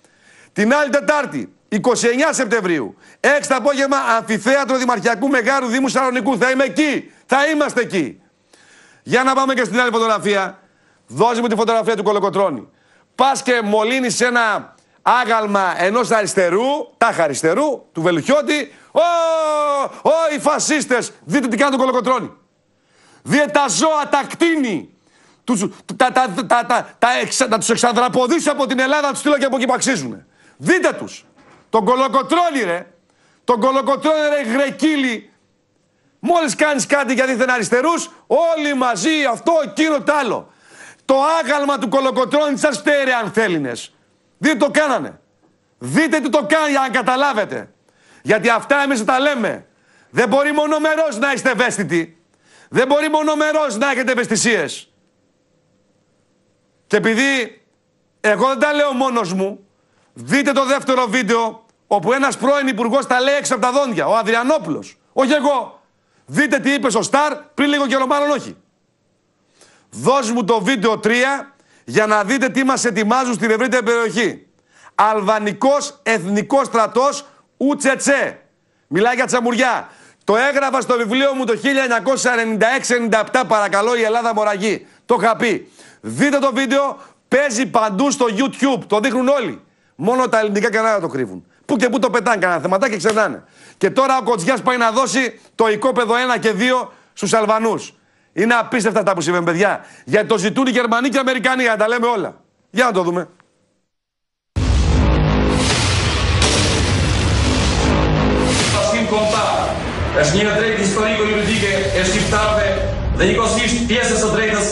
Την άλλη Τετάρτη, 29 Σεπτεμβρίου, 6 το απόγευμα, αμφιθέατρο Δημαρχιακού Μεγάρου Δήμου Σαρονικού. Θα είμαι εκεί. Θα είμαστε εκεί. Για να πάμε και στην άλλη φωτογραφία. Δώσε μου τη φωτογραφία του Κολοκοτρώνη. Πας και μολύνεις ένα άγαλμα ενός αριστερού, τάχα αριστερού, του Βελουχιώτη. Ω, οι φασίστες! Δείτε τι κάνει το Κολοκοτρώνη. Δείτε τα ζώα, τα κτίνη. τα, τα, τα, τα, τα, τους από την Ελλάδα, τους στείλω και από εκεί αξίζουν. Δείτε τους. Τον Κολοκοτρώνη ρε. Τον Κολοκοτρώνη ρε γρεκύλι. Μόλις κάνεις κάτι για δεν αριστερούς, όλοι μαζί αυτό, εκείνο, τ' άλλο. Το άγαλμα του κολοκοτρώνη σας φταίρε αν θέλεινες. Δείτε το κάνανε. Δείτε τι το κάνει αν καταλάβετε. Γιατί αυτά εμείς τα λέμε. Δεν μπορεί μονομερός να είστε ευαίσθητοι. Δεν μπορεί μονομερός να έχετε ευαισθησίες. Και επειδή εγώ δεν τα λέω μόνος μου, δείτε το δεύτερο βίντεο όπου ένας πρώην υπουργός τα λέει έξω από τα δόντια, ο Αδριανόπουλος, όχι εγώ. Δείτε τι είπε στο Σταρ πριν λίγο καιρό, μάλλον όχι. Δώσ' μου το βίντεο 3 για να δείτε τι μας ετοιμάζουν στην ευρύτερη περιοχή. Αλβανικός Εθνικός Στρατός Ουτσετσέ. Μιλάει για τσαμουριά. Το έγραφα στο βιβλίο μου το 1996-97 παρακαλώ η Ελλάδα μοραγή. Το είχα πει. Δείτε το βίντεο, παίζει παντού στο YouTube. Το δείχνουν όλοι. Μόνο τα ελληνικά κανάλια το κρύβουν. Πού και πού το πετάνε κανένα θεματά και ξεχνάνε. Και τώρα ο Κοτζιάς πάει να δώσει το οικόπεδο 1 και 2 στους Αλβανούς. Είναι απίστευτα αυτά που συμβαίνουν, παιδιά. Γιατί το ζητούν οι Γερμανοί και οι Αμερικανοί, αν τα λέμε όλα. Για να το δούμε. Es një drejtë historike juridike e shqiptarve dhe i kosisht pjesës së drejtës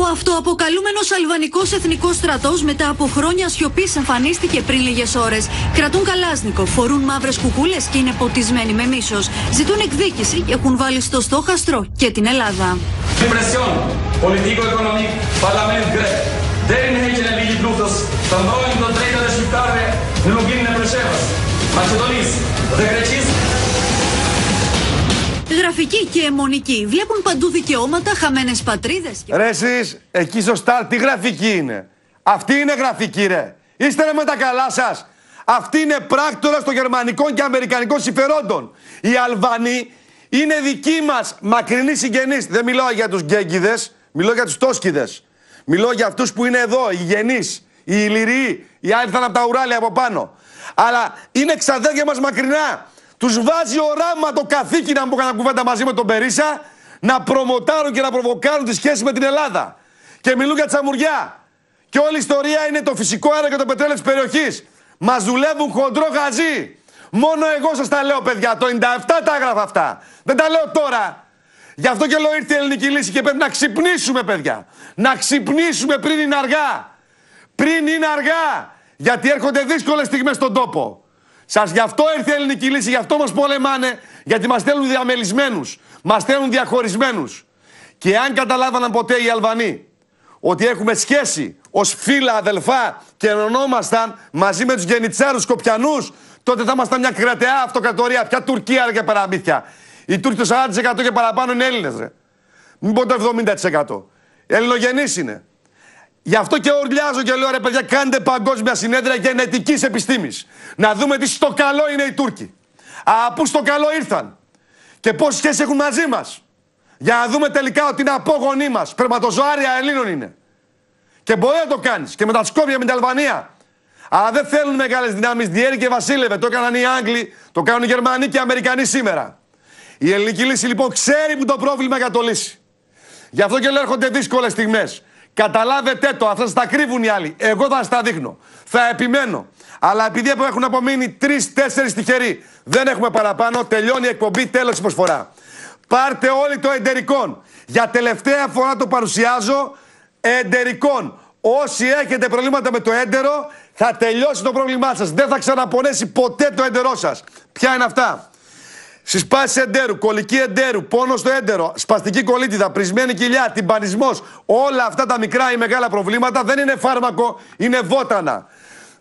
ο αυτοαποκαλούμενος αλβανικός εθνικός στρατός μετά από χρόνια σιωπής εμφανίστηκε πριν λίγες ώρες. Κρατούν καλάσνικο, φορούν μαύρες κουκούλες και είναι ποτισμένοι με μίσος. Ζητούν εκδίκηση και έχουν βάλει στο στόχαστρο και την Ελλάδα. Δεν γραφική και αιμονική. Βλέπουν παντού δικαιώματα, χαμένες πατρίδες. Και... Ρε, εσείς, εκεί σωστά τι γραφική είναι. Αυτή είναι γραφική, ρε. Είστε με τα καλά σας. Αυτή είναι πράκτορα των γερμανικών και αμερικανικών συμφερόντων. Οι Αλβανοί είναι δικοί μας μακρινοί συγγενείς. Δεν μιλάω για τους γκέγκιδες, μιλάω για τους τόσκιδες. Μιλάω για αυτούς που είναι εδώ, οι γενείς, οι ηλυριοί, οι άλλοι από τα ουράλια από πάνω. Αλλά είναι ξαδέρια μας μακρινά. Τους βάζει οράμα το καθήκη να μου έκανα κουβέντα μαζί με τον Περίσα να προμοτάρουν και να προβοκάρουν τη σχέση με την Ελλάδα. Και μιλούν για τσαμουριά. Και όλη η ιστορία είναι το φυσικό αέριο και το πετρέλαιο της περιοχής. Μας δουλεύουν χοντρό γαζί. Μόνο εγώ σας τα λέω, παιδιά. Το 97 τα έγραφα αυτά. Δεν τα λέω τώρα. Γι' αυτό και λέω ήρθε η ελληνική λύση και πρέπει να ξυπνήσουμε, παιδιά. Να ξυπνήσουμε πριν είναι αργά. Πριν είναι αργά. Γιατί έρχονται δύσκολες στιγμές στον τόπο. Σας γι' αυτό ήρθε η ελληνική λύση, γι' αυτό μας πολεμάνε, γιατί μας θέλουν διαμελισμένους, μας θέλουν διαχωρισμένους. Και αν καταλάβαναν ποτέ οι Αλβανοί ότι έχουμε σχέση ως φίλα, αδελφά και ενωνόμασταν μαζί με τους Γενιτσάρους Σκοπιανούς, τότε θα ήμασταν μια κρατεά αυτοκρατορία. Πια Τουρκία ρε, και παραμύθια. Οι Τούρκοι το 40% και παραπάνω είναι Έλληνες. Μην πω το 70%. Ελληνογενείς είναι. Γι' αυτό και ουρλιάζω και λέω ρε παιδιά, κάντε παγκόσμια συνέδρια γενετική επιστήμης. Να δούμε τι στο καλό είναι οι Τούρκοι. πού στο καλό ήρθαν. Και πόσες σχέσεις έχουν μαζί μας. Για να δούμε τελικά ότι είναι απόγονοι μας. Περματοζωάρια Ελλήνων είναι. Και μπορεί να το κάνεις. Και με τα Σκόπια, με την Αλβανία. Αλλά δεν θέλουν μεγάλες δυνάμεις. Διέρη και βασίλευε. Το έκαναν οι Άγγλοι, το κάνουν οι Γερμανοί και οι Αμερικανοί σήμερα. Η ελληνική λύση λοιπόν ξέρει που το πρόβλημα για Γι' αυτό και λέω έρχονται δύσκολες στιγμές. Καταλάβετε το, αυτά τα κρύβουν οι άλλοι. Εγώ θα σας τα δείχνω. Θα επιμένω. Αλλά επειδή έχουν απομείνει τρει-τέσσερι τυχεροί, δεν έχουμε παραπάνω. Τελειώνει η εκπομπή, τέλος τη προσφορά. Πάρτε όλοι το εντερικόν. Για τελευταία φορά το παρουσιάζω εντερικόν. Όσοι έχετε προβλήματα με το έντερο, θα τελειώσει το πρόβλημά σας. Δεν θα ξαναπονέσει ποτέ το έντερό σας. Ποια είναι αυτά. Συσπάσει εντέρου, κολική εντέρου, πόνο στο έντερο, σπαστική κολίτιδα, πρισμένη κοιλιά, τυμπανισμός. Όλα αυτά τα μικρά ή μεγάλα προβλήματα δεν είναι φάρμακο, είναι βότανα.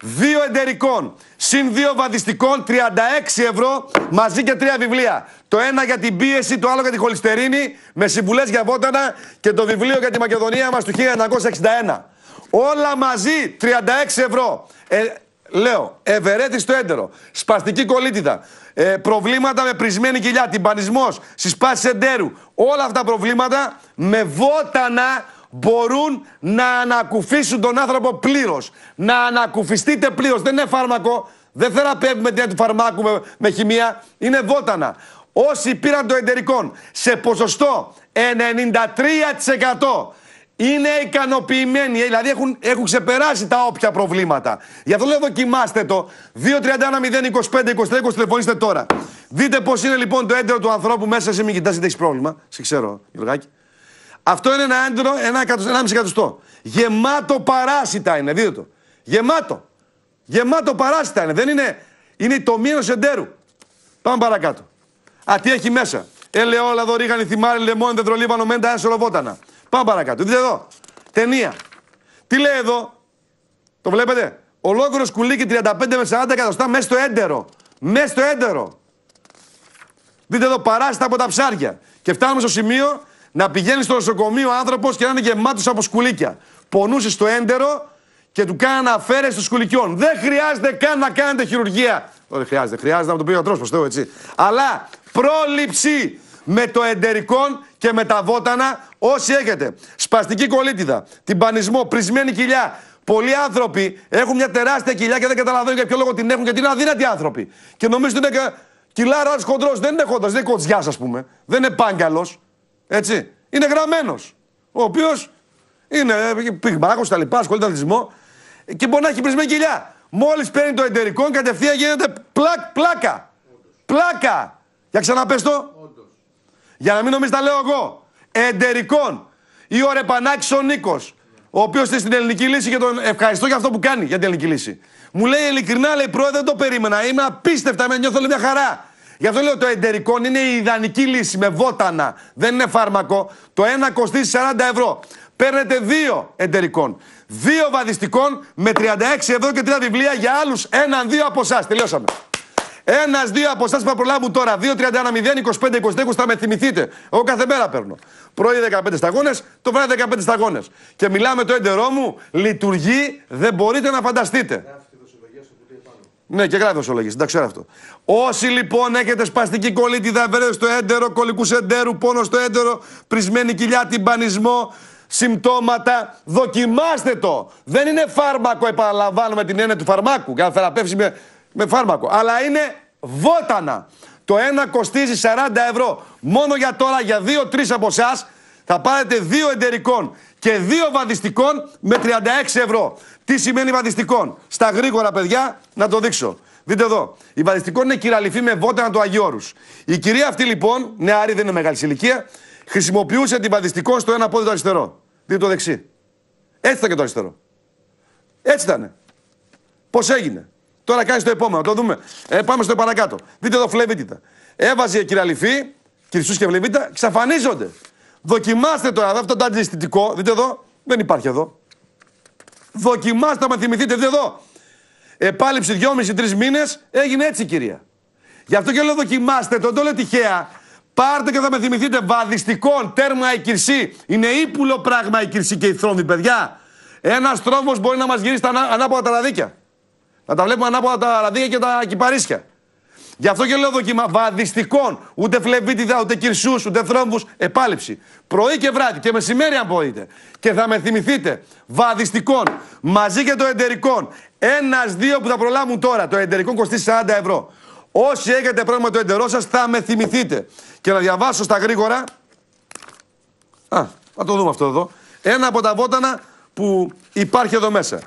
Δύο εντερικών, συν δύο βαδιστικών, 36 ευρώ, μαζί και τρία βιβλία. Το ένα για την πίεση, το άλλο για τη χολυστερίνη, με συμβουλές για βότανα και το βιβλίο για τη Μακεδονία μας του 1961. Όλα μαζί 36 ευρώ. Ε, Λέω, ευερέτη στο έντερο, σπαστική κολίτιδα. Ε, προβλήματα με πρισμένη κοιλιά, τυμπανισμός, συσπάσεις εντέρου. Όλα αυτά τα προβλήματα με βότανα μπορούν να ανακουφίσουν τον άνθρωπο πλήρως. Να ανακουφιστείτε πλήρως. Δεν είναι φάρμακο, δεν θεραπεύουμε με την του φαρμάκου με, με χημεία, είναι βότανα. Όσοι πήραν το εντερικό σε ποσοστό 93% είναι ικανοποιημένοι, ε, δηλαδή έχουν, έχουν ξεπεράσει τα όποια προβλήματα. Γι' αυτό λέω δοκιμάστε το. 2-31-0-25-23, τηλεφωνήστε τώρα. Δείτε πώς είναι λοιπόν το έντερο του ανθρώπου μέσα σε μην κοιτάζει, δεν έχει πρόβλημα. Σε ξέρω, Γιουργάκη. Αυτό είναι ένα έντερο, ένα, εκατοστό. Γεμάτο παράσιτα είναι, δείτε το. Γεμάτο. Γεμάτο παράσιτα είναι. Δεν είναι, είναι το μήνο εντέρου. Πάμε παρακάτω. Α, τι έχει μέσα. Ελαιόλαδο, ρίγανη, θυμάρι, λεμόνι, δεντρολίβανο, μέντα, ένα σωροβότανα. Πάμε παρακάτω. Δείτε εδώ. Ταινία. Τι λέει εδώ. Το βλέπετε. Ολόκληρο σκουλίκι 35 με 40 εκατοστά μέσα στο έντερο. Μέσα στο έντερο. Δείτε εδώ παράστα από τα ψάρια. Και φτάνουμε στο σημείο να πηγαίνει στο νοσοκομείο ο άνθρωπος και να είναι γεμάτος από σκουλίκια. Πονούσε στο έντερο και του κάνανε αφαίρεση των σκουλικιών. Δεν χρειάζεται καν να κάνετε χειρουργία. Όχι, χρειάζεται. Χρειάζεται να το πει ο γιατρός, έτσι. Αλλά πρόληψη με το εντερικόν και με τα βότανα όσοι έχετε. Σπαστική κολίτιδα, τυμπανισμό, πρισμένη κοιλιά. Πολλοί άνθρωποι έχουν μια τεράστια κοιλιά και δεν καταλαβαίνουν για ποιο λόγο την έχουν, γιατί είναι αδύνατοι άνθρωποι. Και νομίζω ότι είναι κοιλάρα χοντρός. Δεν είναι χοντρός, δεν είναι κοτζιά, ας πούμε. Δεν είναι πάγκαλος. Έτσι. Είναι γραμμένος. Ο οποίος είναι πυγμάκο ε, τα λοιπά, ασχολείται και μπορεί να έχει πρισμένη κοιλιά. Μόλις παίρνει το εταιρικό, κατευθείαν γίνεται πλάκα. Πλάκα. Για ξαναπέστο για να μην νομίζετε τα λέω εγώ, εντερικών ή ο Ρεπανάκης ο Νίκος, ο οποίος είναι στην ελληνική λύση και τον ευχαριστώ για αυτό που κάνει για την ελληνική λύση. Μου λέει ειλικρινά, λέει πρόεδρε, δεν το περίμενα. Είμαι απίστευτα, με νιώθω μια χαρά. Γι' αυτό λέω το εντερικό είναι η ιδανική λύση με βότανα. Δεν είναι φάρμακο. Το ένα κοστίζει 40 ευρώ. Παίρνετε δύο εντερικών. Δύο βαδιστικών με 36 ευρώ και τρία βιβλία για άλλους έναν-δύο από εσάς. Τελειώσαμε. Ένα-δύο από εσάς που προλάβουν τώρα. 2-31-0-25-20 θα με θυμηθείτε. Εγώ κάθε μέρα παίρνω. Πρωί 15 σταγόνες, το βράδυ 15 σταγόνες. Και μιλάμε το έντερό μου, λειτουργεί, δεν μπορείτε να φανταστείτε. Ναι, και γράφει ο δεν ξέρω αυτό. Όσοι λοιπόν έχετε σπαστική κολλήτη, δαβέρε στο έντερο, κολλικού εντέρου, πόνο στο έντερο, πρισμένη κοιλιά, τυμπανισμό, συμπτώματα, δοκιμάστε το. Δεν είναι φάρμακο, με την έννοια του φαρμάκου. Για να θεραπεύσει με με φάρμακο. Αλλά είναι βότανα. Το ένα κοστίζει 40 ευρώ. Μόνο για τώρα, για δυο τρεις από εσάς, θα πάρετε δύο εταιρικών και δύο βαδιστικών με 36 ευρώ. Τι σημαίνει βαδιστικών. Στα γρήγορα, παιδιά, να το δείξω. Δείτε εδώ. Η βαδιστικών είναι κυραλυφή με βότανα του Αγιώρου. Η κυρία αυτή λοιπόν, νεαρή δεν είναι μεγάλη ηλικία, χρησιμοποιούσε την βαδιστικών στο ένα πόδι το αριστερό. Δείτε το δεξί. Έτσι ήταν και το αριστερό. Έτσι ήταν. Πώς έγινε. Τώρα κάνει το επόμενο, το δούμε. Ε, πάμε στο παρακάτω. Δείτε εδώ φλεβίτητα. Έβαζε η Λυφή, κυρίσου και Φλεβίτητα, ξαφανίζονται. Δοκιμάστε τώρα, αυτό το αντιστοιχικό, δείτε εδώ, δεν υπάρχει εδώ. με άμα θυμηθείτε, δείτε εδώ. Επάλυψε δυόμιση-τρει μήνες, έγινε έτσι, κυρία. Γι' αυτό και λέω δοκιμάστε, τον το λέω τυχαία. Πάρτε και θα με θυμηθείτε βαδιστικών, τέρμα η κυρσή. Είναι ύπουλο πράγμα η κυρσή και η θρόμβη, παιδιά. Ένας τρόμος μπορεί να μας γυρίσει ανάποδα τα ραδίκια. Να τα βλέπουμε ανάποδα τα ραδίγια και τα κυπαρίσια. Γι' αυτό και λέω δοκίμα βαδιστικών. Ούτε φλεβίτιδα, ούτε κυρσούς, ούτε θρόμβους. Επάλυψη. Πρωί και βράδυ και μεσημέρι, αν μπορείτε. Και θα με θυμηθείτε. Βαδιστικών μαζί και το εταιρικό. ενα Ένα-δύο που θα προλάβουν τώρα. Το εταιρικο κοστίζει 40 ευρώ. Όσοι έχετε πρόβλημα το εταιρό σας, θα με θυμηθείτε. Και να διαβάσω στα γρήγορα. Α, θα το δούμε αυτό εδώ. Ένα από τα βότανα που υπάρχει εδώ μέσα.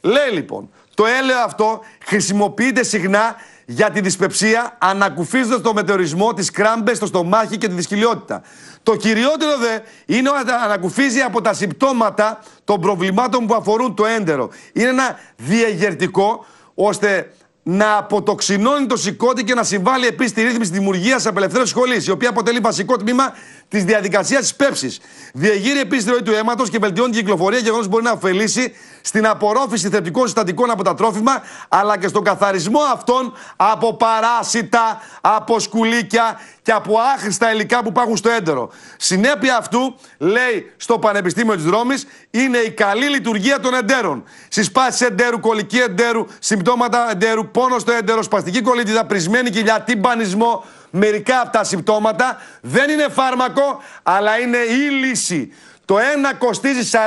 Λέει λοιπόν, το έλαιο αυτό χρησιμοποιείται συχνά για τη δυσπεψία, ανακουφίζοντας το μετεωρισμό, τις κράμπες, το στομάχι και τη δυσκυλότητα. Το κυριότερο δε είναι όταν ανακουφίζει από τα συμπτώματα των προβλημάτων που αφορούν το έντερο. Είναι ένα διεγερτικό ώστε να αποτοξινώνει το σηκώτη και να συμβάλλει επίσης στη ρύθμιση δημιουργίας απελευθέρωσης σχολής, η οποία αποτελεί βασικό τμήμα της διαδικασίας της πέψης. Διεγείρει επίσης τη ροή του αίματος και βελτιώνει την κυκλοφορία, γεγονός που μπορεί να ωφελήσει στην απορρόφηση θρεπτικών συστατικών από τα τρόφιμα, αλλά και στον καθαρισμό αυτών από παράσιτα, από σκουλίκια και από άχρηστα υλικά που υπάρχουν στο έντερο. Συνέπεια αυτού, λέει στο Πανεπιστήμιο της Ρώμης, είναι η καλή λειτουργία των εντέρων. Συσπάσει εντέρου, κολική εντέρου, συμπτώματα εντέρου, πόνο στο έντερο, σπαστική κολλήτιδα, πρισμένη κοιλιά, τυμπανισμό. Μερικά από τα συμπτώματα δεν είναι φάρμακο, αλλά είναι η λύση. Το ένα κοστίζει 40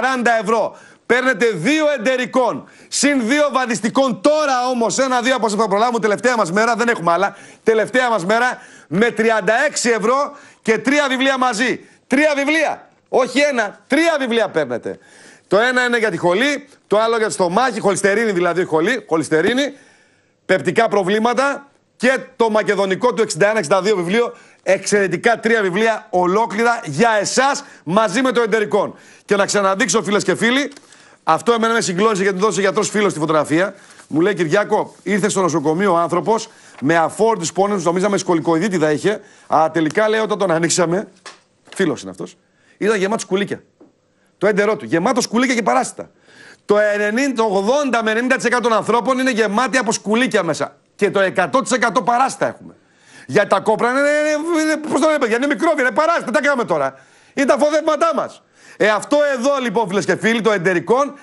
ευρώ. Παίρνετε δύο εντερικών, συν δύο βαδιστικών. Τώρα όμως, ένα-δύο από όσα θα προλάβουμε τελευταία μας μέρα, δεν έχουμε άλλα. Τελευταία μας μέρα με 36 ευρώ και τρία βιβλία μαζί. Τρία βιβλία. Όχι ένα, τρία βιβλία παίρνετε. Το ένα είναι για τη χολή, το άλλο για το στομάχι, χολυστερίνη δηλαδή, χολή, χολυστερίνη, πεπτικά προβλήματα και το μακεδονικό του 61-62 βιβλίο. Εξαιρετικά τρία βιβλία ολόκληρα για εσάς μαζί με το εντερικών Και να ξαναδείξω φίλες και φίλοι, αυτό εμένα με συγκλώνησε γιατί δώσε γιατρός φίλος στη φωτογραφία. Μου λέει Κυριάκο, ήρθε στο νοσοκομείο ο άνθρωπος με αφόρτη πόνε νομίζαμε Νομίζαμε θα είχε. Αλλά τελικά λέει όταν τον ανοίξαμε. Φίλος είναι αυτός. Ήταν γεμάτο σκουλίκια. Το έντερό του. Γεμάτος σκουλίκια και παράσιτα. Το 80 με 90% των ανθρώπων είναι γεμάτοι από σκουλίκια μέσα. Και το 100% παράστα έχουμε. Για τα κόπρα είναι. Ναι, ναι, ναι, Πώς το λέμε, για είναι μικρόβια, είναι παράστα. τα κάνουμε τώρα. Είναι τα φοδεύματά μας. Ε, αυτό εδώ λοιπόν φίλες και φίλοι το εταιρικών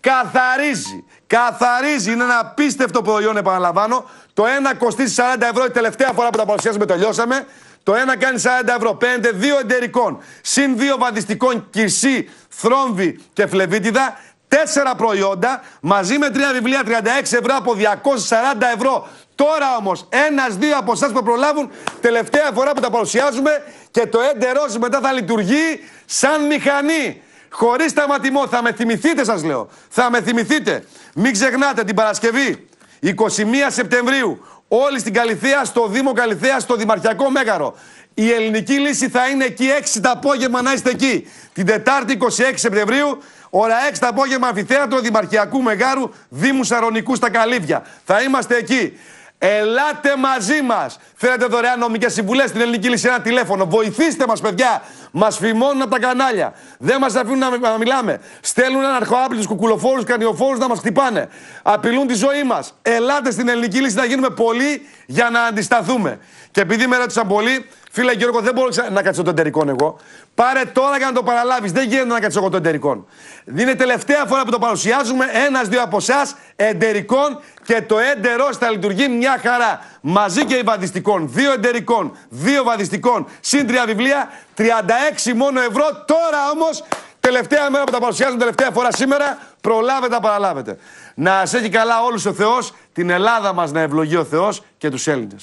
καθαρίζει. Καθαρίζει. Είναι ένα απίστευτο προϊόν, επαναλαμβάνω. Το ένα κοστίζει 40 ευρώ η τελευταία φορά που τα παρουσιάσαμε, τελειώσαμε. Το ένα κάνει 40 ευρώ. πέντε, δύο εντερικών, συν δύο βαδιστικών κυρσί, θρόμβι και φλεβίτιδα. Τέσσερα προϊόντα μαζί με τρία βιβλία 36 ευρώ από 240 ευρώ. Τώρα όμως, ένα-δύο από εσάς που προλάβουν, τελευταία φορά που τα παρουσιάζουμε και το έντερό μετά θα λειτουργεί σαν μηχανή. Χωρίς σταματημό. Θα με θυμηθείτε, σας λέω. Θα με θυμηθείτε. Μην ξεχνάτε την Παρασκευή 21 Σεπτεμβρίου. Όλοι στην Καλυθέα, στο Δήμο Καλυθέα, στο Δημαρχιακό Μέγαρο. Η ελληνική λύση θα είναι εκεί 6 το απόγευμα να είστε εκεί. Την Τετάρτη 26 Σεπτεμβρίου Ώρα 6 το απόγευμα αμφιθέατρο Δημαρχιακού Μεγάρου Δήμου Σαρονικού στα Καλύβια. Θα είμαστε εκεί. Ελάτε μαζί μας. Θέλετε δωρεάν νομικές συμβουλές στην ελληνική λύση. Ένα τηλέφωνο. Βοηθήστε μας, παιδιά. Μας φημώνουν από τα κανάλια. Δεν μας αφήνουν να μιλάμε. Στέλνουν αρχοάπλητος κουκουλοφόρους, κανιοφόρου να μας χτυπάνε. Απειλούν τη ζωή μας. Ελάτε στην ελληνική λύση να γίνουμε πολλοί για να αντισταθούμε. Και επειδή με ρώτησαν πολλοί, Φίλε Γιώργο, δεν μπορούσα να κάτσω τον εταιρικών εγώ. Πάρε τώρα για να το παραλάβεις. Δεν γίνεται να κάτσω εγώ τον εταιρικών. Είναι τελευταία φορά που το παρουσιάζουμε. Ένα-δύο από εσάς εταιρικών και το έντερος θα λειτουργεί μια χαρά. Μαζί και οι βαδιστικών. Δύο εταιρικών, δύο βαδιστικών, συν βιβλία. 36 μόνο ευρώ. Τώρα όμως, τελευταία μέρα που τα παρουσιάζουμε, τελευταία φορά σήμερα, προλάβετε να παραλάβετε. Να σε έχει καλά όλους ο Θεός, την Ελλάδα μας να ευλογεί ο Θεός και τους Έλληνες.